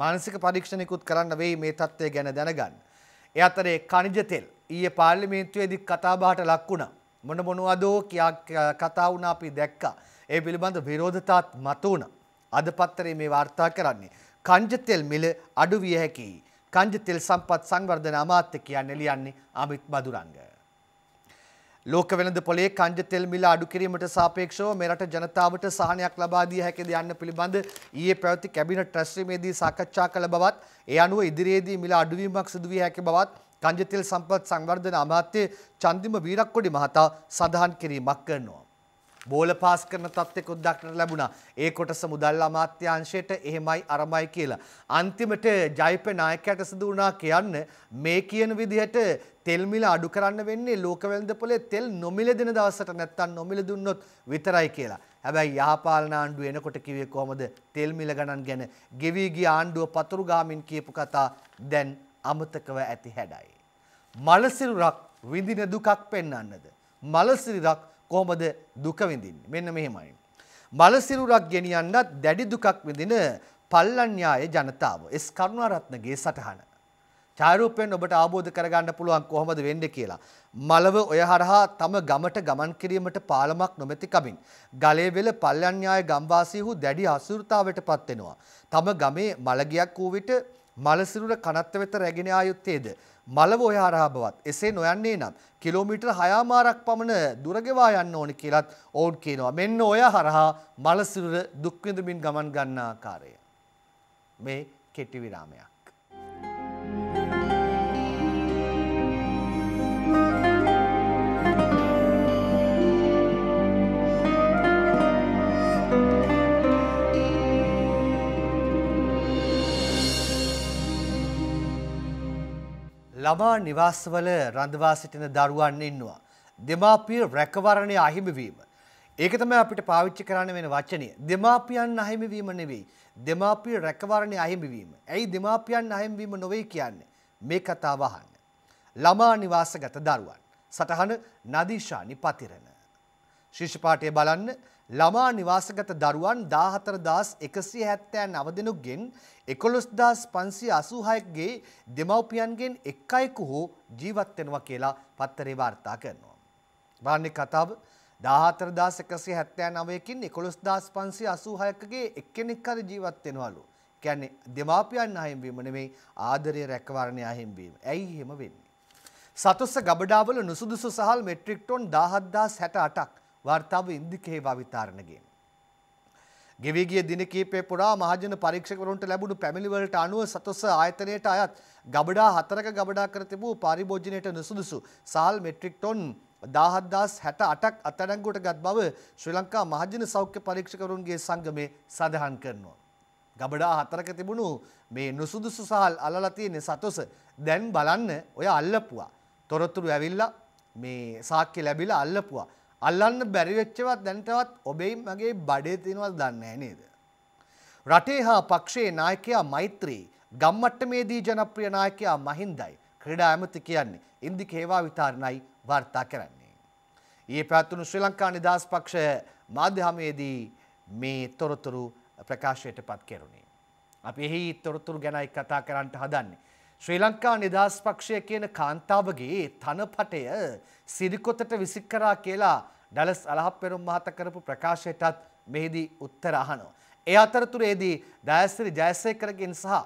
මානසික පරීක්ෂණයකුත් කරන්න වෙයි මේ තත්ත්වය ගැන දැනගන්න. ඒ අතරේ කනිජ තෙල් ඊයේ පාර්ලිමේන්තුවේදී කතාබහට ලක් වුණා. මොන මොනවදෝ කියා කතා වුණා අපි දැක්කා. ඒ පිළිබඳ විරෝධතාත් මතු වුණා. අද පත්තරේ මේ වාර්තා කරන්නේ කනිජ තෙල් මිල අඩු විය හැකියි. කනිජ තෙල් සම්පත් සංවර්ධන අමාත්‍ය කියන්නේ ලියන්නේ අමිත් බදුරංග. ලෝක වෙළඳ පොලේ කංජ තෙල් මිල අඩු කිරීමට සාපේක්ෂව මෙරට ජනතාවට සහනයක් ලබා දිය හැකිද යන්න පිළිබඳ ඊයේ පැවති කැබිනට් ට්‍රස්ට්‍රීමේදී සාකච්ඡා කළ බවත් ඒ අනුව ඉදිරියේදී මිල අඩුවීමක් සිදු විය හැකි බවත් කංජ තෙල් සම්පත් සංවර්ධන අමාත්‍ය චන්දිම වීරක්කොඩි මහතා සඳහන් කිරීමක් කරනවා. බෝල පාස් කරන තත්ත්වෙකුත් දක්නට ලැබුණා. ඒ කොටස මුදල් අමාත්‍යාංශයට එහෙමයි අරමයි කියලා. අන්තිමට ජයිප නායකයට සිදු වුණා කියන්න මේ කියන විදිහට තෙල් මිල අඩු කරන්න වෙන්නේ ලෝක වෙළඳපොලේ තෙල් නොමිලදෙන දවසට නැත්තම් නොමිල දුන්නොත් විතරයි කියලා. හැබැයි යහපාලන ආණ්ඩුව එනකොට කිව්වේ කොහමද තෙල් මිල ගණන් ගැන ගෙවී ගිය ආණ්ඩුව පතුරු ගාමින් කියපු කතා දැන් අමතකව ඇති හැඩයි. මලසිරුරක් විඳින දුකක් පෙන්වන්නද මලසිරුරක් කොහොමද දුක විඳින්නේ? මෙන්න මෙහෙමයි. මලසිරුරක් ගෙනියන්නත් දැඩි දුකක් විඳින පල්ලන්්‍යාය ජනතාව. එස් කරුණාරත්නගේ සටහන. ඡායරූපයෙන් ඔබට ආબોධ කරගන්න පුළුවන් කොහොමද වෙන්නේ කියලා. මලව ඔය හරහා තම ගමට ගමන් කිරීමට පාලමක් නොමැති කමින් ගලේවෙල පල්ලන්්‍යාය ගම්වාසීහු දැඩි අසුරතාවයටපත් වෙනවා. තම ගමේ මලගියක් වූ විට මලසිරුර කනත්ත වෙත රැගෙන ආයුත්තේද මලව ඔය හරහා බවත් එසේ නොයන්නේ නම් කිලෝමීටර් 6මාරක් පමණ දුර ගෙවා යන්න ඕනි කියලත් ඔවුන් කියනවා. මෙන්න ඔය හරහා මල සිරුර දුක් විඳමින් ගමන් ගන්න ආකාරය. මේ කෙටි විරාමයක්. Thank you. ළමා නිවාසවල රඳවා සිටින දරුවන් ඉන්නවා. දෙමාපිය රැකවරණය අහිමිවීම. ඒක තමයි අපිට පාවිච්චි කරන්න වෙන වචනය. දෙමාපියන් අහිමිවීම නෙවෙයි. දෙමාපිය රැකවරණය අහිමිවීම. ඇයි දෙමාපියන් අහිමිවීම නොවේ කියන්නේ? මේ කතාව අහන්න. ළමා නිවාසගත දරුවන්. සටහන නදීෂානි පතිරණ. ශිෂ්‍ය පාඨය බලන්න ළමා නිවාසගත දරුවන් 14170 නවදෙනුගෙන් 11586ගේ දෙමව්පියන්ගෙන් එක් අයෙකු හෝ ජීවත් වෙනවා කියලා පත්තරේ වාර්තා කරනවා. වාන්නේ කතාව 14179කින් 11586ගේ එක්කෙනෙක් හරි ජීවත් වෙනවලු. කියන්නේ දෙමාපියන් අහිමිවීම නෙමෙයි ආදරය රැකවරණය අහිමිවීම. ඇයි එහෙම වෙන්නේ? සතොස්ස ගබඩාවල නුසුදුසු සහල් මෙට්‍රික් ටොන් 17068ක් වාර්තාව ඉන්දිකෙහි භාවිතාරණගේ. ගෙවිගිය දින කීපය පුරා මහජන පරීක්ෂකවරුන්ට ලැබුණු පැමිණිවලට අනුව සතොස්ස ආයතනයට අයත් ගබඩා හතරක ගබඩා කර තිබූ පරිභෝජනයට නුසුදුසු සාල් මෙට්‍රික් ටොන් දාහත්දාස් හැට අටක් අත්අඩංගුවට ගත් බව ශ්‍රී ලංකා මහජන සෞඛ්‍ය පරීක්ෂකවරුන්ගේ සංගමේ සඳහන් කරනවා. ගබඩා හතරක තිබුණු මේ නුසුදුසු සහල් අලලා තියෙන සතොස දැන් බලන්න ඔය අල්ලපුවා. තොරතුරු ඇවිල්ලා මේ සාක්කි ලැබිලා අල්ලපුවා. අල්ලන්න බැරි වෙච්චවත් දැනටවත් ඔබෙයි මගේ බඩේ තියෙනවද දන්නේ නේද? රටේ හා පක්ෂයේ නායකයා මෛත්‍රී ගම්මට්ටමේදී ජනප්‍රිය නායකයා මහින්දයි ක්‍රීඩා ඇමති කියන්නේ ඉන්දික හේවාවිතාරණයි වාර්තා කරන්නේ. ඊයේ පැවතුණු ශ්‍රී ලංකා නිදහස් පක්ෂය මාධ්‍යමයේදී මේ තොරතුරු ප්‍රකාශයට පත් කෙරුණේ. අපි එහි තොරතුරු ගැනයි කතා කරන්නට හදන්නේ. ශ්‍රී ලංකා නිදහස් පක්ෂය කියන කාන්තාවගේ තනපටය සිරිකොතට විසිකරා කියලා ඩලස් අලහප්පෙරුම් මහතා කරපු ප්‍රකාශයටත් මෙහිදී උත්තර අහනවා. ඒ අතරතුරේදී දයස්ත්‍රි ජයසේකරගෙන් සහ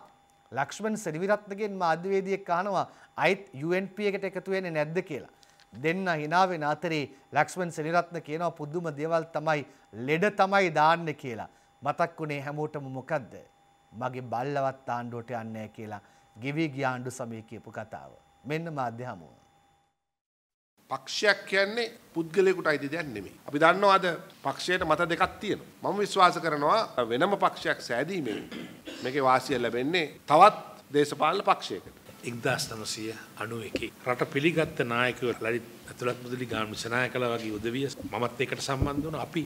ලක්ෂ්මන් සෙනවිරත්නගෙන් මාධ්‍යවේදියෙක් අහනවා අයිත් UNP එකට එකතු වෙන්නේ නැද්ද කියලා. දෙන්න හිනාවෙන අතරේ ලක්ෂ්මන් සෙනවිරත්න කියනවා පුදුම දේවල් තමයි ලෙඩ තමයි දාන්නේ කියලා. මතක් වුණේ හැමෝටම මොකද්ද? මගේ බල්ලවත් ආණ්ඩුවට යන්නේ කියලා ගිවි ගිය ආණ්ඩු සමය කියපු කතාව. මෙන්න මාධ්‍ය හමුව. පක්ෂයක් කියන්නේ පුද්ගලයෙකුට අයිති දෙයක් නෙමෙයි. අපි දන්නවා අද පක්ෂයට මත දෙකක් තියෙනවා. මම විශ්වාස කරනවා වෙනම පක්ෂයක් සෑදීමෙන් මේකේ වාසිය ලැබෙන්නේ තවත් දේශපාලන පක්ෂයකට. 1991 රට පිළිගත්ත නායකයෝ ලලිත් ඇතුළත් මුදලි ගාමිසනායකලා වගේ උදවිය මමත් ඒකට සම්බන්ධ වුණා. අපි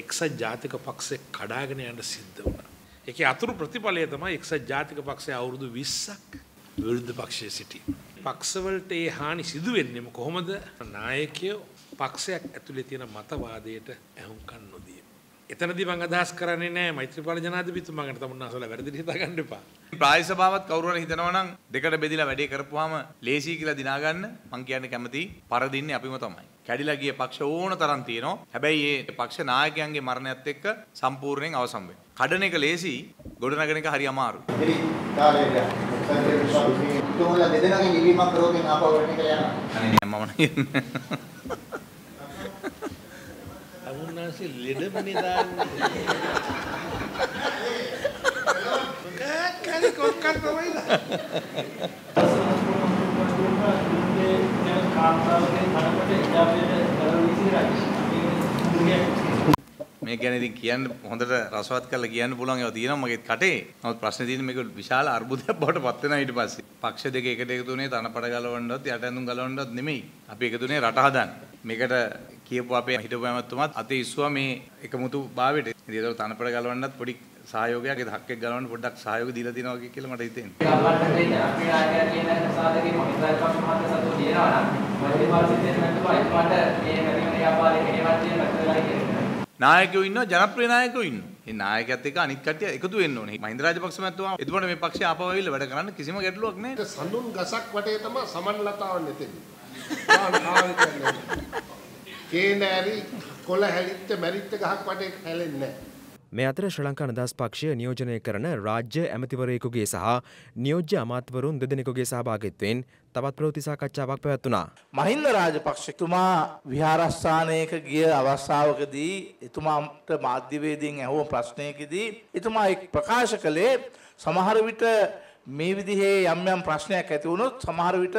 එක්සත් ජාතික පක්ෂේ කඩාගෙන යන්න සිද්ධ වුණා. ඒකේ අතුරු ප්‍රතිඵලය තමයි එක්සත් ජාතික පක්ෂයේ අවුරුදු 20ක් විරුද්ධ පක්ෂයේ සිටීම. පක්ෂවලට ඒ හානි සිදු වෙන්නේම කොහොමද? නායකයෝ පක්ෂයක් ඇතුලේ තියෙන මතවාදයට ඇහුම්කන් නොදී. එතනදී මම අදහස් කරන්නේ නෑ මෛත්‍රීපාල ජනාධිපතිතුමා ගැන තමුන් අහසලා වැරදිට හිතා ගන්න එපා. ප්‍රාදේශ සභාවත් කවුරු හරි හිතනවා නම් දෙකට බෙදලා වැඩේ කරපුවාම ලේසි කියලා දිනා ගන්න මං කියන්න කැමතියි. පරදින්නේ අපිම තමයි. කැඩිලා ගිය පක්ෂ ඕන තරම් තියෙනවා. හැබැයි මේ පක්ෂ නායකයන්ගේ මරණයත් එක්ක සම්පූර්ණයෙන් අවසන් වෙනවා. කඩන එක ලේසි, ගොඩනගන එක හරි අමාරුයි. තුමුලා දෙදෙනාගෙන් ඉල්ලීමක් කරෝගෙන් ආපහු වෙන එක යනවා. අනේ මම නෑ. අමුණාසි ලෙඩමනේ දාන්නේ. කල් කොක්කත් තමයි දාන්නේ. කාන්තාවගේ තරමට ඉඩ අපේ කරන විදිහට මේ ගැන ඉතින් කියන්න හොඳට රසවත් කරලා කියන්න පුළුවන් ඒවා තියෙනවා මගේ කටේ. නමුත් ප්‍රශ්නේ තියෙන්නේ මේක විශාල අර්බුදයක් බවට පත් වෙනවා ඊට පස්සේ. පක්ෂ දෙක එකට එකතු වුණේ තනපඩ ගලවන්නවත් යට ඇඳුම් ගලවන්නවත් නෙමෙයි. අපි එකතු වුණේ රට හදන්න. මේකට කියපු අපේ හිටපු ඇමතුමත් අතේ ඉස්සුවා මේ එකමුතු භාවයට. ඉතින් ඒක තනපඩ ගලවන්නත් පොඩි සහයෝගයක් ඒ ධක්කෙක් ගලවන්න පොඩ්ඩක් සහයෝග දීලා තියෙනවා කියලා මට හිතෙනවා. අපිට අපි ආගය කියන සාධකේ මොකක්ද සතු තියනවා නම් මොලේ පාසිට් දෙන්නත් පුළුවන්. මට මේ වැඩිම ව්‍යාපාරේ මෙහෙවත් තියෙනවා. නායකයෝ ඉන්නවා ජනප්‍රිය නායකයෝ ඉන්නවා. මේ නායකයත් එක්ක අනිත් කට්ටිය එකතු වෙන්න ඕනේ. මහින්ද රාජපක්ෂ මැතිතුමා එතකොට මේ පක්ෂය ආපහු ඇවිල්ලා වැඩ කරන්න කිසිම ගැටලුවක් නැහැ. සඳුන් ගසක් වටේ තමයි සමන්ලතාවන් එතෙන්නේ. කේනෑරි කොළ හැලිච්ච මැරිච්ච ගහක් වටේ හැලෙන්නේ නැහැ. මේ අතර ශ්‍ර ලංකා නිදහස් පක්ෂය නියෝජනය කරන රාජ්‍ය ඇමතිවරයෙකුගේ සහ නියෝජ්‍ය අමාත්‍යවරුන් දෙදෙනෙකුගේ සහභාගීත්වයෙන් තවත් ප්‍රවෘත්ති සාකච්ඡාවක් පැවැත්වුණා. මහින්ද රාජපක්ෂතුමා විහාරස්ථානයක ගිය අවස්ථාවකදී එතුමාට මාධ්‍යවේදීන් ඇහුව ප්‍රශ්නයකදී එතුමා එක් ප්‍රකාශ කළේ සමහර විට මේ විදිහේ යම් යම් ප්‍රශ්නයක් ඇති වුණොත් සමහර විට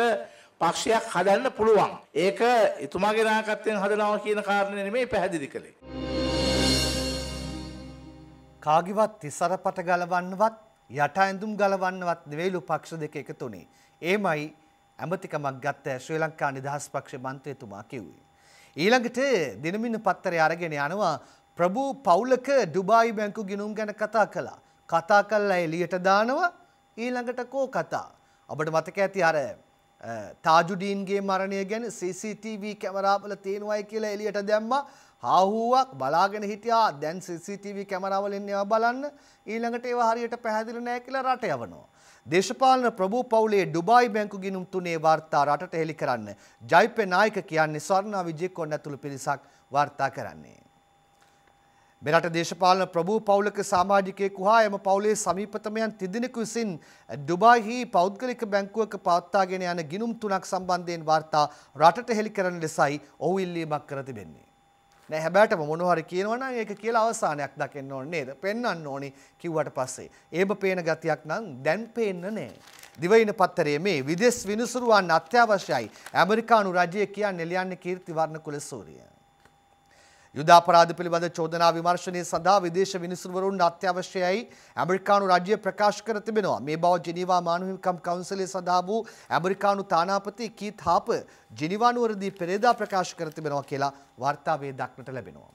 පක්ෂයක් හදන්න පුළුවන්. ඒක එතුමාගේ නායකත්වයෙන් හදනවා කියන කාරණේ නෙමෙයි පැහැදිලි කළේ. කාගිවත් තිසරපට ගලවන්නවත් යට ඇඳුම් ගලවන්නවත් නෙවෙයිලු පක්ෂ දෙක එකතු වුණේ. ඒමයි ඇමතිකමක් ගත්ත ශ්‍රී ලංකා නිදහස් පක්ෂ මන්ත්‍රීතුමා කිව්වේ. ඊළඟට දිනමින් පත්තරය අරගෙන යනවා ප්‍රභූ පවුලක ඩුබායි බැංකු ගිණුම් ගැන කතා කළා. කතා කළා එළියට දානවා ඊළඟට කෝ කතා. අපිට මතක ඇති අර තාජුඩීන්ගේ මරණය ගැන CCTV කැමරාවල තියෙනවයි කියලා එළියට දැම්මා. හාහුවක් බලාගෙන හිටියා දැන් CCTV කැමරාවලින් ඒවා බලන්න ඊළඟට ඒවා හරියට පැහැදිලි නැහැ කියලා රට යවනවා. දේශපාලන ප්‍රභූ පවුලේ ඩුබායි බැංකු ගිණුම් තුනේ වාර්තා රටට හෙළි කරන්න ජයිපේ නායක කියන්නේ ස්වර්ණා විජේකොන් ඇතුළු පිරිසක් වාර්තා කරන්නේ. මෙරට දේශපාලන ප්‍රභූ පවුලක සමාජිකයෙකු හා එම පවුලේ සමීපතමයන් තිදෙනෙකු විසින් ඩුබායිහි පෞද්ගලික බැංකුවක පවත්වාගෙන යන ගිණුම් තුනක් සම්බන්ධයෙන් වාර්තා රටට හෙළි කරන ලෙසයි ඔහු ඉල්ලීමක් කර තිබෙන්නේ. නෑ හැබෑටම මොනහරි කියනවනම් ඒක කියලා අවසානයක් දකින්න ඕනේ නේද? පෙන්වන්න ඕනි කිව්වට පස්සේ. ඒබ පේන ගතියක් නම් දැන් පේන්න නෑ. දිවයින පත්තරයේ මේ විදෙස් විනිසුරුවන් අත්‍යවශ්‍යයි. ඇමරිකානු රජය කියන්නේ ලියන්නේ කීර්තිවර්ණ කුලසූරිය. යුදාපරාධ පිළිබඳ චෝදනා විමර්ශනය සඳහා විදේශ විනිසුරුවරුන් අත්‍යවශ්‍යයි ඇමරිකානු රජය ප්‍රකාශ කර තිබෙනවා. මේ බව ජිනීවා මානවහිමිකම් කවුන්සිලේ සඳහා වූ ඇමරිකානු තානාපති කීත් හාප ජිනීවා නුවරදී පෙරේදා ප්‍රකාශ කර තිබෙනවා කියලා වාර්තාවේ දක්නට ලැබෙනවා.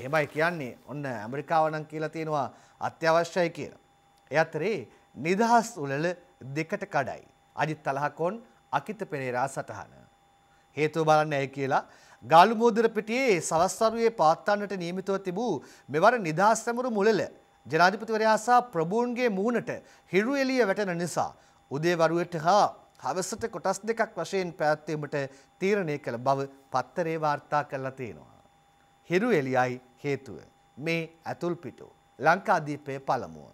එහෙමයි කියන්නේ ඔන්න ඇමරිකාව නම් කියලා තියෙනවා අත්‍යවශ්‍යයි කියලා. ඒ අතරේ නිදහස් උළෙල දෙකට කඩයි. අජිත් තලහකොන් අකිත පෙරේරා සටහන. හේතුව බලන්න ඇයි කියලා ගාලුමෝදුර පිටියේ සවස්තරුවේ පාත්තන්නට නියමිතව තිබූ මෙවර නිදහස් සැමරු මුලල ජනාධිපතිවරයා සහ ප්‍රභූන්ගේ මූණට හිරු එළිය වැටෙන නිසා උදේවරුවට හා හවසට කොටස් දෙකක් වශයෙන් පැවැත්වීමට තීරණය කළ බව පත්තරේ වාර්තා කරලා තියෙනවා. හිරු එළියයි හේතුව මේ ඇතුල් පිටු ලංකාදීපය පළමුව.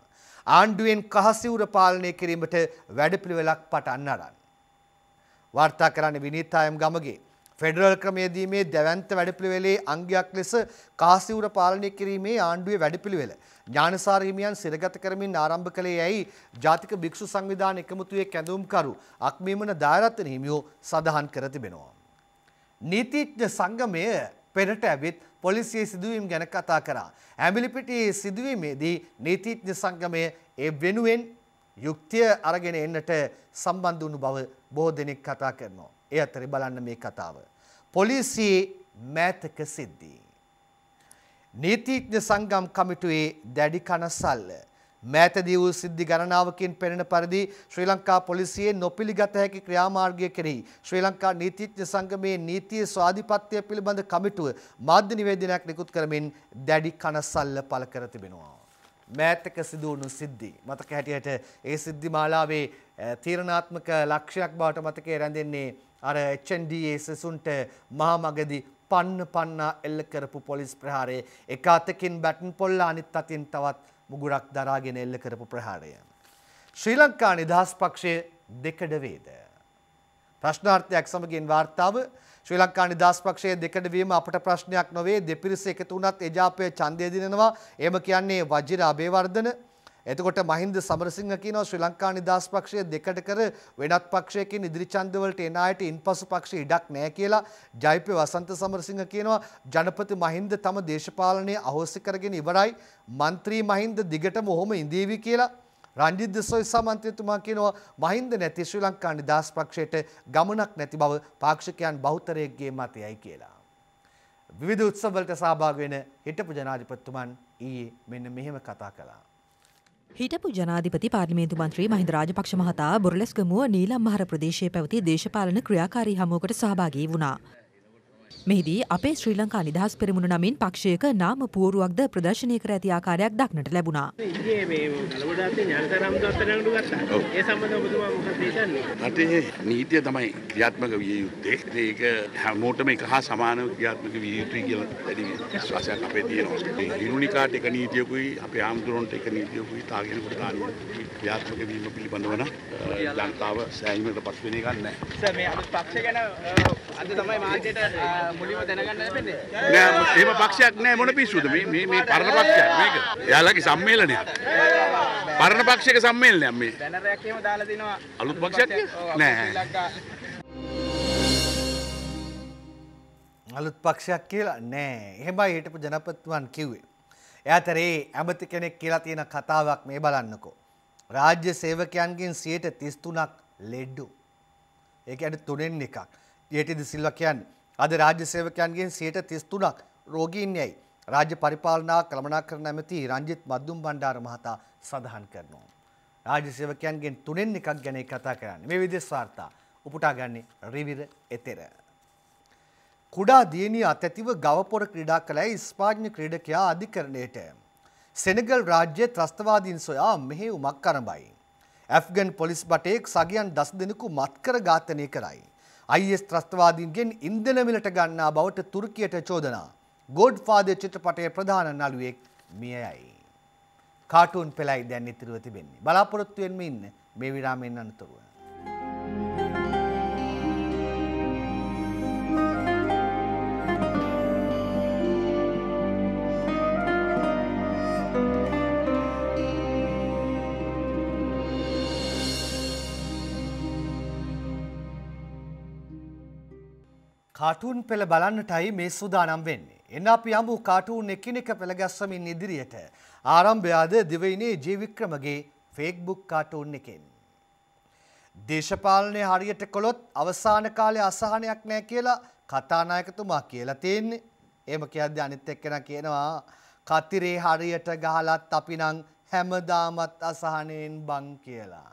ආණ්ඩුවෙන් කහසිවුර පාලනය කිරීමට වැඩපිළිවෙලක් පටන් අරන්. වාර්තා කරන්න විනීතායම් ගමගේ ෆෙඩරල් ක්‍රමයේදීමේ දැවන්ත වැඩපිළිවෙලේ අංගයක් ලෙස කාසිවුර පාලනය කිරීමේ ආණ්ඩුවේ වැඩපිළිවෙල ඥානසාර හිමියන් සිරගත කරමින් ආරම්භ කළේ යයි ජාතික භික්ෂු සංවිධාන එකමුතුවේ කැඳවුම්කරු අක්මීමන දායරත්න හිමියෝ සඳහන් කර තිබෙනවා. නීතිඥ සංගමය පෙරට ඇවිත් පොලිසියේ සිදුවීම් ගැන කතා කරා. ඇමිලිපිටියේ සිදුවීමේදී නීතිඥ සංගමය ඒ වෙනුවෙන් යුක්තිය අරගෙන එන්නට සම්බන්ධ වුණු බව බොහෝ දෙනෙක් කතා කරනවා. ඒ අතරේ බලන්න මේ කතාව. පොලිසියේ මෑතක සිද්ධි. නීතිඥ සංගම් කමිටුවේ දැඩි කනසල්ල මෑතදී වූ සිද්ධි ගණනාවකින් පෙනෙන පරිදි ශ්‍රී ලංකා පොලිසියේ නොපිළිගත හැකි ක්‍රියාමාර්ගය කෙරෙහි ශ්‍රී ලංකා නීතිඥ සංගමේ නීතිය ස්වාධිපත්‍ය පිළිබඳ කමිටුව මාධ්‍ය නිවේදනයක් නිකුත් කරමින් දැඩි කනසල්ල පළ කර තිබෙනවා. මෑතක සිදුවුණු සිද්ධි මතක හැටියට ඒ සිද්ධි මාලාවේ තීරණාත්මක ලක්ෂයක් බවට මතකයේ රැඳෙන්නේ අර එච්චන්ඩයේ සෙසුන්ට මහමගදි පන්න පන්නා එල්ල කරපු පොලිස් ප්‍රහාරය එක අතකින් බැටන් පොල්ලා අනිත් අතින් තවත් මුගුරක් දරාගෙන එල්ල කරපු ප්‍රහාරය. ශ්‍රී ලංකා නිදහස් පක්ෂය දෙකඩ වේද. ප්‍රශ්නාර්ථයක් සමගින් වාර්තාව ශ්‍රී ලංකා නිදහස් පක්ෂයේ දෙකඩ වීම අපට ප්‍රශ්නයක් නොවේ දෙපිරිස එකතු වුණත් එජාපය ඡන්දය දිනනවා. එහෙම කියන්නේ වජිර අබේවර්ධන එතකොට මහින්ද සමරසිංහ කියනවා ශ්‍රී ලංකා නිදහස් පක්ෂය දෙකට කර වෙනත් පක්ෂයකින් ඉදිරි ඡන්දවලට එන අයට ඉන්පසු පක්ෂ ඉඩක් නැහැ කියලා ජයිපේ වසන්ත සමරසිංහ කියනවා ජනපති මහින්ද තම දේශපාලනය අහෝසි කරගෙන ඉවරයි മന്ത്രി මහින්ද දිගටම ඔහොම ඉඳීවි කියලා රංජිත් දෙසොයි සමන්ත්‍රතුමා කියනවා මහින්ද නැති ශ්‍රී ලංකා නිදහස් පක්ෂයට ගමනක් නැති බව පාක්ෂිකයන් බහුතරයෙක්ගේ මතයයි කියලා. විවිධ උත්සවවලට සහභාගී වෙන හිටපු ජනාධිපතිතුමන් ඊයේ මෙන්න මෙහෙම කතා කළා. හිටපු ජනාධිපති පාර්ලිමේන්තු මන්ත්‍රී මහින්ද රාජපක්ෂ මහතා බොරලැස්ගමුව නීලම්මහර ප්‍රදේශයේ පැවති දේශපාලන ක්‍රියාකාරී හමුවකට සහභාගී වුණා. මෙහිදී අපේ ශ්‍රී ලංකා නිදහස් පෙරමුණ නමින් පක්ෂයක නාම පුවරුවක්ද ප්‍රදර්ශනය කර ඇති ආකාරයක් දක්නට ලැබුණා. රටේ නීතිය තමයි ක්‍රියාත්මක විය යුත්තේ. ඒක හැමෝටම එක හා සමානව ක්‍රියාත්මක විය යුතුයි කියලා දැඩි විශ්වාසයක් අපේ තියෙනවා. මේ හිරුණිකාට එක නීතියකුයි අපේ ආම්තුරන්ට එක නීතියකුයි තාගෙනකට තාලුව ක්‍රියාත්මක වීම පිළිබඳව නම් ජනතාව සෑහීමකට පත් වෙන්නේ නැහැ. සර් මේ අලුත් පක්ෂ ගැන අද තමයි මාධ්‍යට මුලින්ම දැනගන්න ලැබෙන්නේ. නෑ එහෙම පක්ෂයක් නෑ මොන පිස්සුද මේ මේ මේ පරණ පක්ෂයක් මේක. එයාලගේ සම්මේලනයක්. පරණ පක්ෂයක සම්මේලනයක් මේ. බැනරයක් එහෙම දාලා දිනවා. අලුත් පක්ෂයක් නෑ. අලුත් පක්ෂයක් කියලා නෑ එහෙමයි හිටපු ජනපතිතුමන් කිව්වේ. එයාතරේ ඇමති කෙනෙක් කියලා තියෙන කතාවක් මේ බලන්නකෝ. රාජ්‍ය සේවකයන්ගෙන් සියයට තිස්තුනක් ලෙඩ්ඩු. ඒක ඇන තුනෙන් එකක්. ඒටද සිල්ල කියන්නේ අද රාජ්‍ය සේවකයන්ගෙන් සියයට තිස්තුනක් රෝගීන් යැයි රාජ්‍ය පරිපාලනා කළමනාකරණ ඇමති රංජිත් මද්දුම් බණ්ඩාර මහතා සඳහන් කරනවා. රාජ්‍ය සේවකයන්ගෙන් තුනෙන් එකක් ගැන කතා කරන්නේ. මේ විදෙස් වාර්තා උපුටා ගන්නේ රිවිර එතෙර. කුඩා දියණිය අතැතිව ගවපොර ක්‍රීඩා කළයි ස්පාඥ ක්‍රීඩකයා අධිකරණයට. සෙනගල් රාජ්‍ය ත්‍රස්තවාදීන් සොයා මෙහෙවුමක් කරඹයි. ඇෆ්ගන් පොලිස් බටයෙක් සගයන් දස් දෙනෙකු මත්කර ඝාතනය කරයි. අයිස් ත්‍රස්තවාදීන්ගෙන් ඉන්දන මිලට ගන්නා බවට තුර්කියට චෝදනා. ගෝඩ් ෆාද චිත්‍රපටය ප්‍රධාන නළුවෙක් මියයයි. කාටුන් පෙලයි දැන් ඉතිරුව තිබෙන්නේ. බලාපොරොත්තුවෙන්ම ඉන්න මේ විරාමෙන් අනතුරුව. කාටුන් පෙළ බලන්නටයි මේ සූදානම් වෙන්නේ. එන්න අපි යමු කාටුන් එකිනෙක පෙළගැස්වමින් ඉදිරියට. ආරම්භයාද දිවයිනේ ජීවික්‍රමගේ ෆේක්බුක් කාටුන් එකෙන්. දේශපාලනය හරියට කොළොත් අවසාන කාලය අසාහනයක් නෑ කියලා කතානායකතුමා කියලා තියෙන්නේ. ඒම කියද්ද අනිත් එක්කෙන කියනවා කතිරේ හරියට ගහලත් අපි නං හැමදාමත් අසහනයෙන් බං කියලා.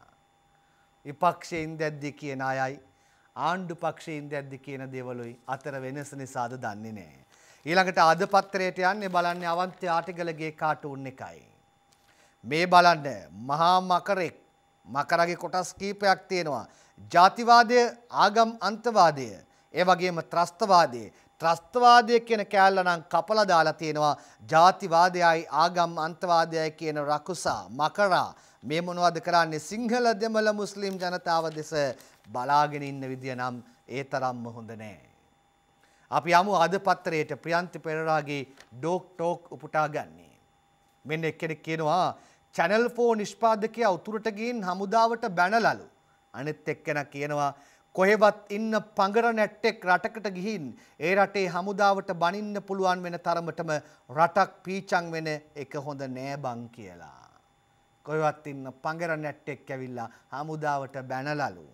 විපක්ෂයෙන් දැද්දි කියන අයයි ආණ්ඩු පක්ෂීන්ද ඇද්දි කියන දේවලුයි අතර වෙනස නිසාද දන්නේ නෑ. ඊළඟට අද පත්‍රයට යන්නේ බලන්න අවන්ත්‍ය ආටිගලගේ කාටුන් එකයි. මේ බලන්න මහා මකරෙක් මකරගේ කොටස් කීපයක් තියෙනවා. ජාතිවාදය ආගම් අන්තවාදය ඒ වගේම ත්‍රස්තවාදය ත්‍රස්තවාදය කියන කෑල්ල නම් කපලා දාලා තියෙනවා ජාතිවාදයයි ආගම් අන්තවාදයයි කියන රකුසා මකරා මේ මොනවද කරන්නේ සිංහල දෙමළ මුස්ලිම් ජනතාව දෙස බලාගෙන ඉන්න විදිය නම් ඒ තරම්ම හොඳ නෑ. අපි යමු අද පත්තරයට ප්‍රියන්ති පෙරරාගේ ඩෝක් ටෝක් උපුටා ගන්නේ. මෙන්න එක්කෙනෙක් කියනවා චැනල් ෆෝ නිෂ්පාදකයා උතුරට ගින් හමුදාවට බැනලලු. අනෙත් එක්කෙන කියනවා කොහෙවත් ඉන්න පඟර නැට්ටෙක් රටකට ගිහින් ඒ රටේ හමුදාවට බනින්න පුළුවන් වෙන තරමටම රටක් පීචං වෙන එක හොඳ නෑ බං කියලා. කොහෙවත් ඉන්න පඟර නැට්ටෙක් ඇවිල්ලා හමුදාවට බැනලලු.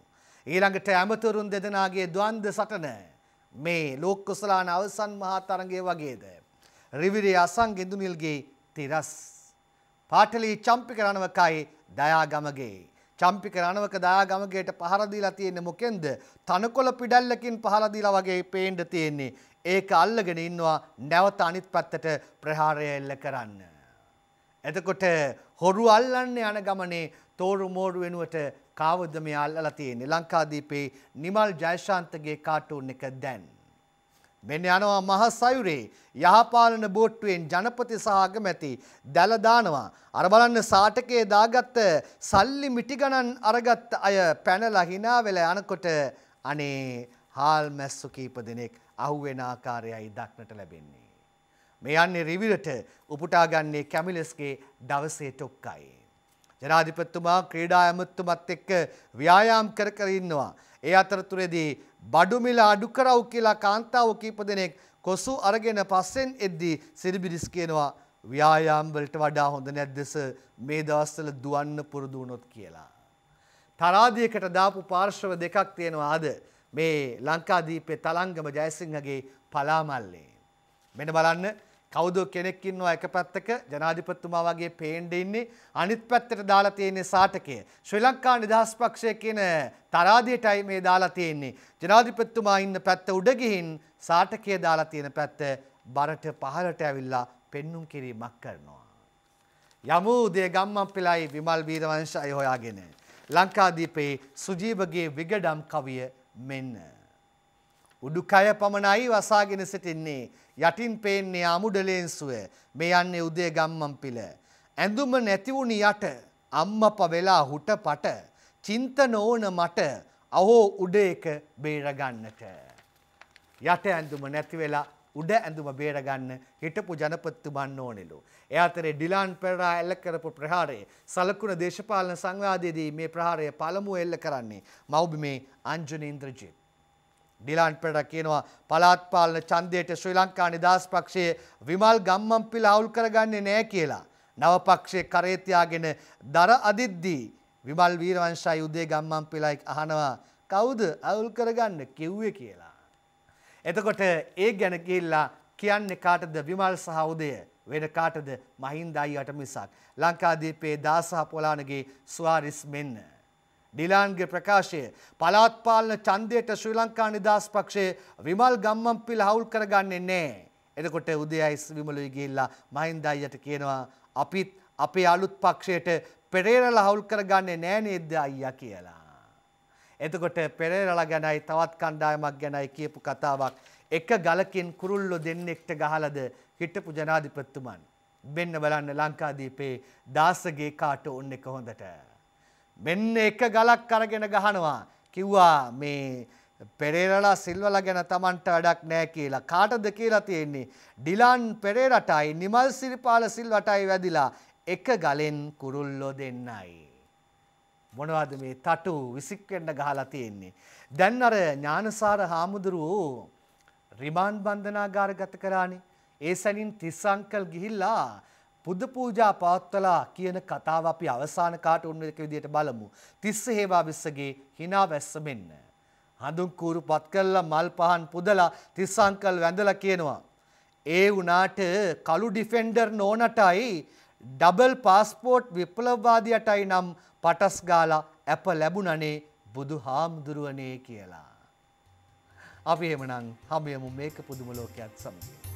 ඊළඟට ඇමතුරුන් දෙදෙනගේ ද්වන්ද සටන මේ ලෝක්කුසලාන අවසන් මහාතරගේ වගේද. රිවිරේ අසං ගෙඳුනිල්ගේ තිරස්. පාටලි චම්පික රණවකයි දයාගමගේ. චම්පික රණවක දායාගමගේට පහරදීලා තියෙන්නේ මොකෙන්ද තනකොළ පිඩල්ලකින් පහරදීලා වගේ පේන්ඩ තියෙන්නේ. ඒක අල්ලගෙන ඉන්නවා නැවත අනිත් පැත්තට ප්‍රහාරය එල්ල කරන්න. එතකොට හොරු අල්ලන්න යන ගමනේ තෝරු මෝරු වෙනුවට කාවද මේ අල්ලලා තියෙන්නේ ලංකාදීපේ නිමල් ජයශාන්තගේ කාටූන් එක දැන්. මෙන්න යනවා මහ සයුරේ යහපාලන බෝට්ටුවෙන් ජනපති සහ අගමැති දැල දානවා. අර බලන්න සාටකයේ දාගත්ත සල්ලි මිටි ගණන් අරගත්ත අය පැනලා hina වෙලා යනකොට අනේ හාල් මැස්සු කීප දෙනෙක් අහුවෙන ආකාරයයි දක්නට ලැබෙන්නේ. මේ යන්නේ රිවිරට උපුටා ගන්නේ කැමිලස්ගේ දවසේ ටොක්කයි. ජනාධිපතිතුමා ක්‍රීඩා ඇමතුමත් එක්ක ව්‍යායාම් කර කර ඉන්නවා. ඒ අතරතුරේදී බඩු මිල අඩු කරව් කියලා කාන්තාවෝ කීප දෙනෙක් කොසු අරගෙන පස්සෙන් එද්දී සිරිබිරිස් කියනවා ව්‍යායාම් වලට වඩා හොඳ නැද්ද මේ දවස්වල දුවන්න පුරුදු වුණොත් කියලා. තරාදියකට දාපු පාර්ශ්ව දෙකක් තියෙනවා අද මේ ලංකාදීපේ තලංගම ජයසිංහගේ පලාමල්ලේ. මෙන්න බලන්න කවුද කෙනෙක් ඉන්නවා එක පැත්තක ජනාධිපතිතුමා වගේ පේන්න ඉන්නේ අනිත් පැත්තට දාලා තියෙන්නේ සාටකය ශ්‍රී ලංකා නිදහස් පක්ෂය කියන තරාදියටයි මේ දාලා තියෙන්නේ ජනාධිපතිතුමා ඉන්න පැත්ත උඩ ගිහින් සාටකය දාලා තියෙන පැත්ත බරට පහළට ඇවිල්ලා පෙන්눔 කිරීමක් කරනවා යමෝදේ ගම්මන්පිලයි විමල් වීරවංශය හොයාගෙන ලංකාදීපේ සුජීවගේ විගඩම් කවිය මෙන්න උඩුකය පමණයි වසාගෙන සිටින්නේ. යටින් පේන්නේ අමුඩලෙන් සුව. මේ යන්නේ උදේ ගම්මන් පිළ. ඇඳුම නැති වුණි යට අම්මප වෙලා හුටපට චින්තන ඕන මට අහෝ උඩ එක බේරගන්නට. යට ඇඳුම නැති වෙලා උඩ ඇඳුම බේරගන්න හිටපු ජනපතිතුමන් ඕනෙලු. ඒ අතරේ ඩිලාන් පෙරරා එල්ල කරපු ප්‍රහාරය සලකුණ දේශපාලන සංවාදයේදී මේ ප්‍රහාරය පළමුව එල්ල කරන්නේ මව්බිමේ අංජන ඉන්ද්‍රජිත්. ඩිලාන්පට කියනවා පලාත්පාලන චන්දයට ශ්‍රී ලංකා නිදහස් පක්ෂයේ විමල් ගම්මම්පිල අවුල් කරගන්නේ නෑ කියලා. නවපක්ෂයේ කරේතියාගෙන දර අදිද්දී විමල් වීරවංශයි උදේ ගම්මම්පිලයි අහනවා කවුද අවුල් කරගන්න කිව්වේ කියලා. එතකොට ඒ ගැන ගිහිල්ලා කියන්නේ කාටද විමල් සහ උදය වෙන කාටද මහින්ද අයියට මිසක් ලංකාදීපේ 16 පොළානගේ සුවාරිස් මෙන්න. ඩිලාන්ගේ ප්‍රකාශය. පලාත්පාලන චන්දයට ශ්‍රී ලංකා නිදහස් පක්ෂයේ විමල් ගම්මම්පිල හවුල් කරගන්නේ නෑ. එතකොට උදයයිස් විමලුයි ගිහිල්ලා මහින්දයියට කියනවා අපිත් අපේ අලුත් පක්ෂයට පෙරේරල හවුල් කරගන්නේ නෑ නේද අයියා කියලා. එතකොට පෙරේරල ගැනයි තවත් කණ්ඩායමක් ගැනයි කියපු කතාවක් එක ගලකින් කුරුල්ලො දෙන්නෙක්ට ගහලද හිටපු ජනාධිපත්තුමන්. බෙන්න බලන්න ලංකාදීපේ දාසගේ කාට ඔන්න කොහොඳට. මෙන්න එක ගලක් අරගෙන ගහනවා කිව්වා මේ පෙරේරලා සිල්වල ගැන Tamanට වැඩක් නෑ කියලා. කාටද කියලා තියෙන්නේ? ඩිලන් පෙරේරටයි නිමල් සිරිපාල සිල්වටයි වැදිලා එක ගලෙන් කුරුල්ලෝ දෙන්නයි. මොනවද මේ තටු විසික් වෙන්න ගහලා තියෙන්නේ. දැන් අර ඥානසාර හාමුදුරුවෝ රිමාන්ඩ් බන්ධනාගාර ගත කරානේ. ඒ සැනින් තිස් අංකල් ගිහිල්ලා පුද පූජා පවත්වලා කියන කතාව අපි අවසාන කාට උන්න එක විදිහට බලමු. තිස්ස හේවා විස්සගේ hina වැස්ස මෙන්න. හඳුන් කූරු පත් කරලා මල් පහන් පුදලා තිස්ස අංකල් වැඳලා කියනවා. ඒ වුණාට කළු ඩිෆෙන්ඩර් නෝනටයි ඩබල් පාස්පෝට් විප්ලවවාදියටයි නම් පටස් ගාලා ඇප ලැබුණනේ බුදු හාමුදුරුවනේ කියලා. අපි එහෙමනම් හමුයමු මේක පුදුම ලෝකයක් සමගින්.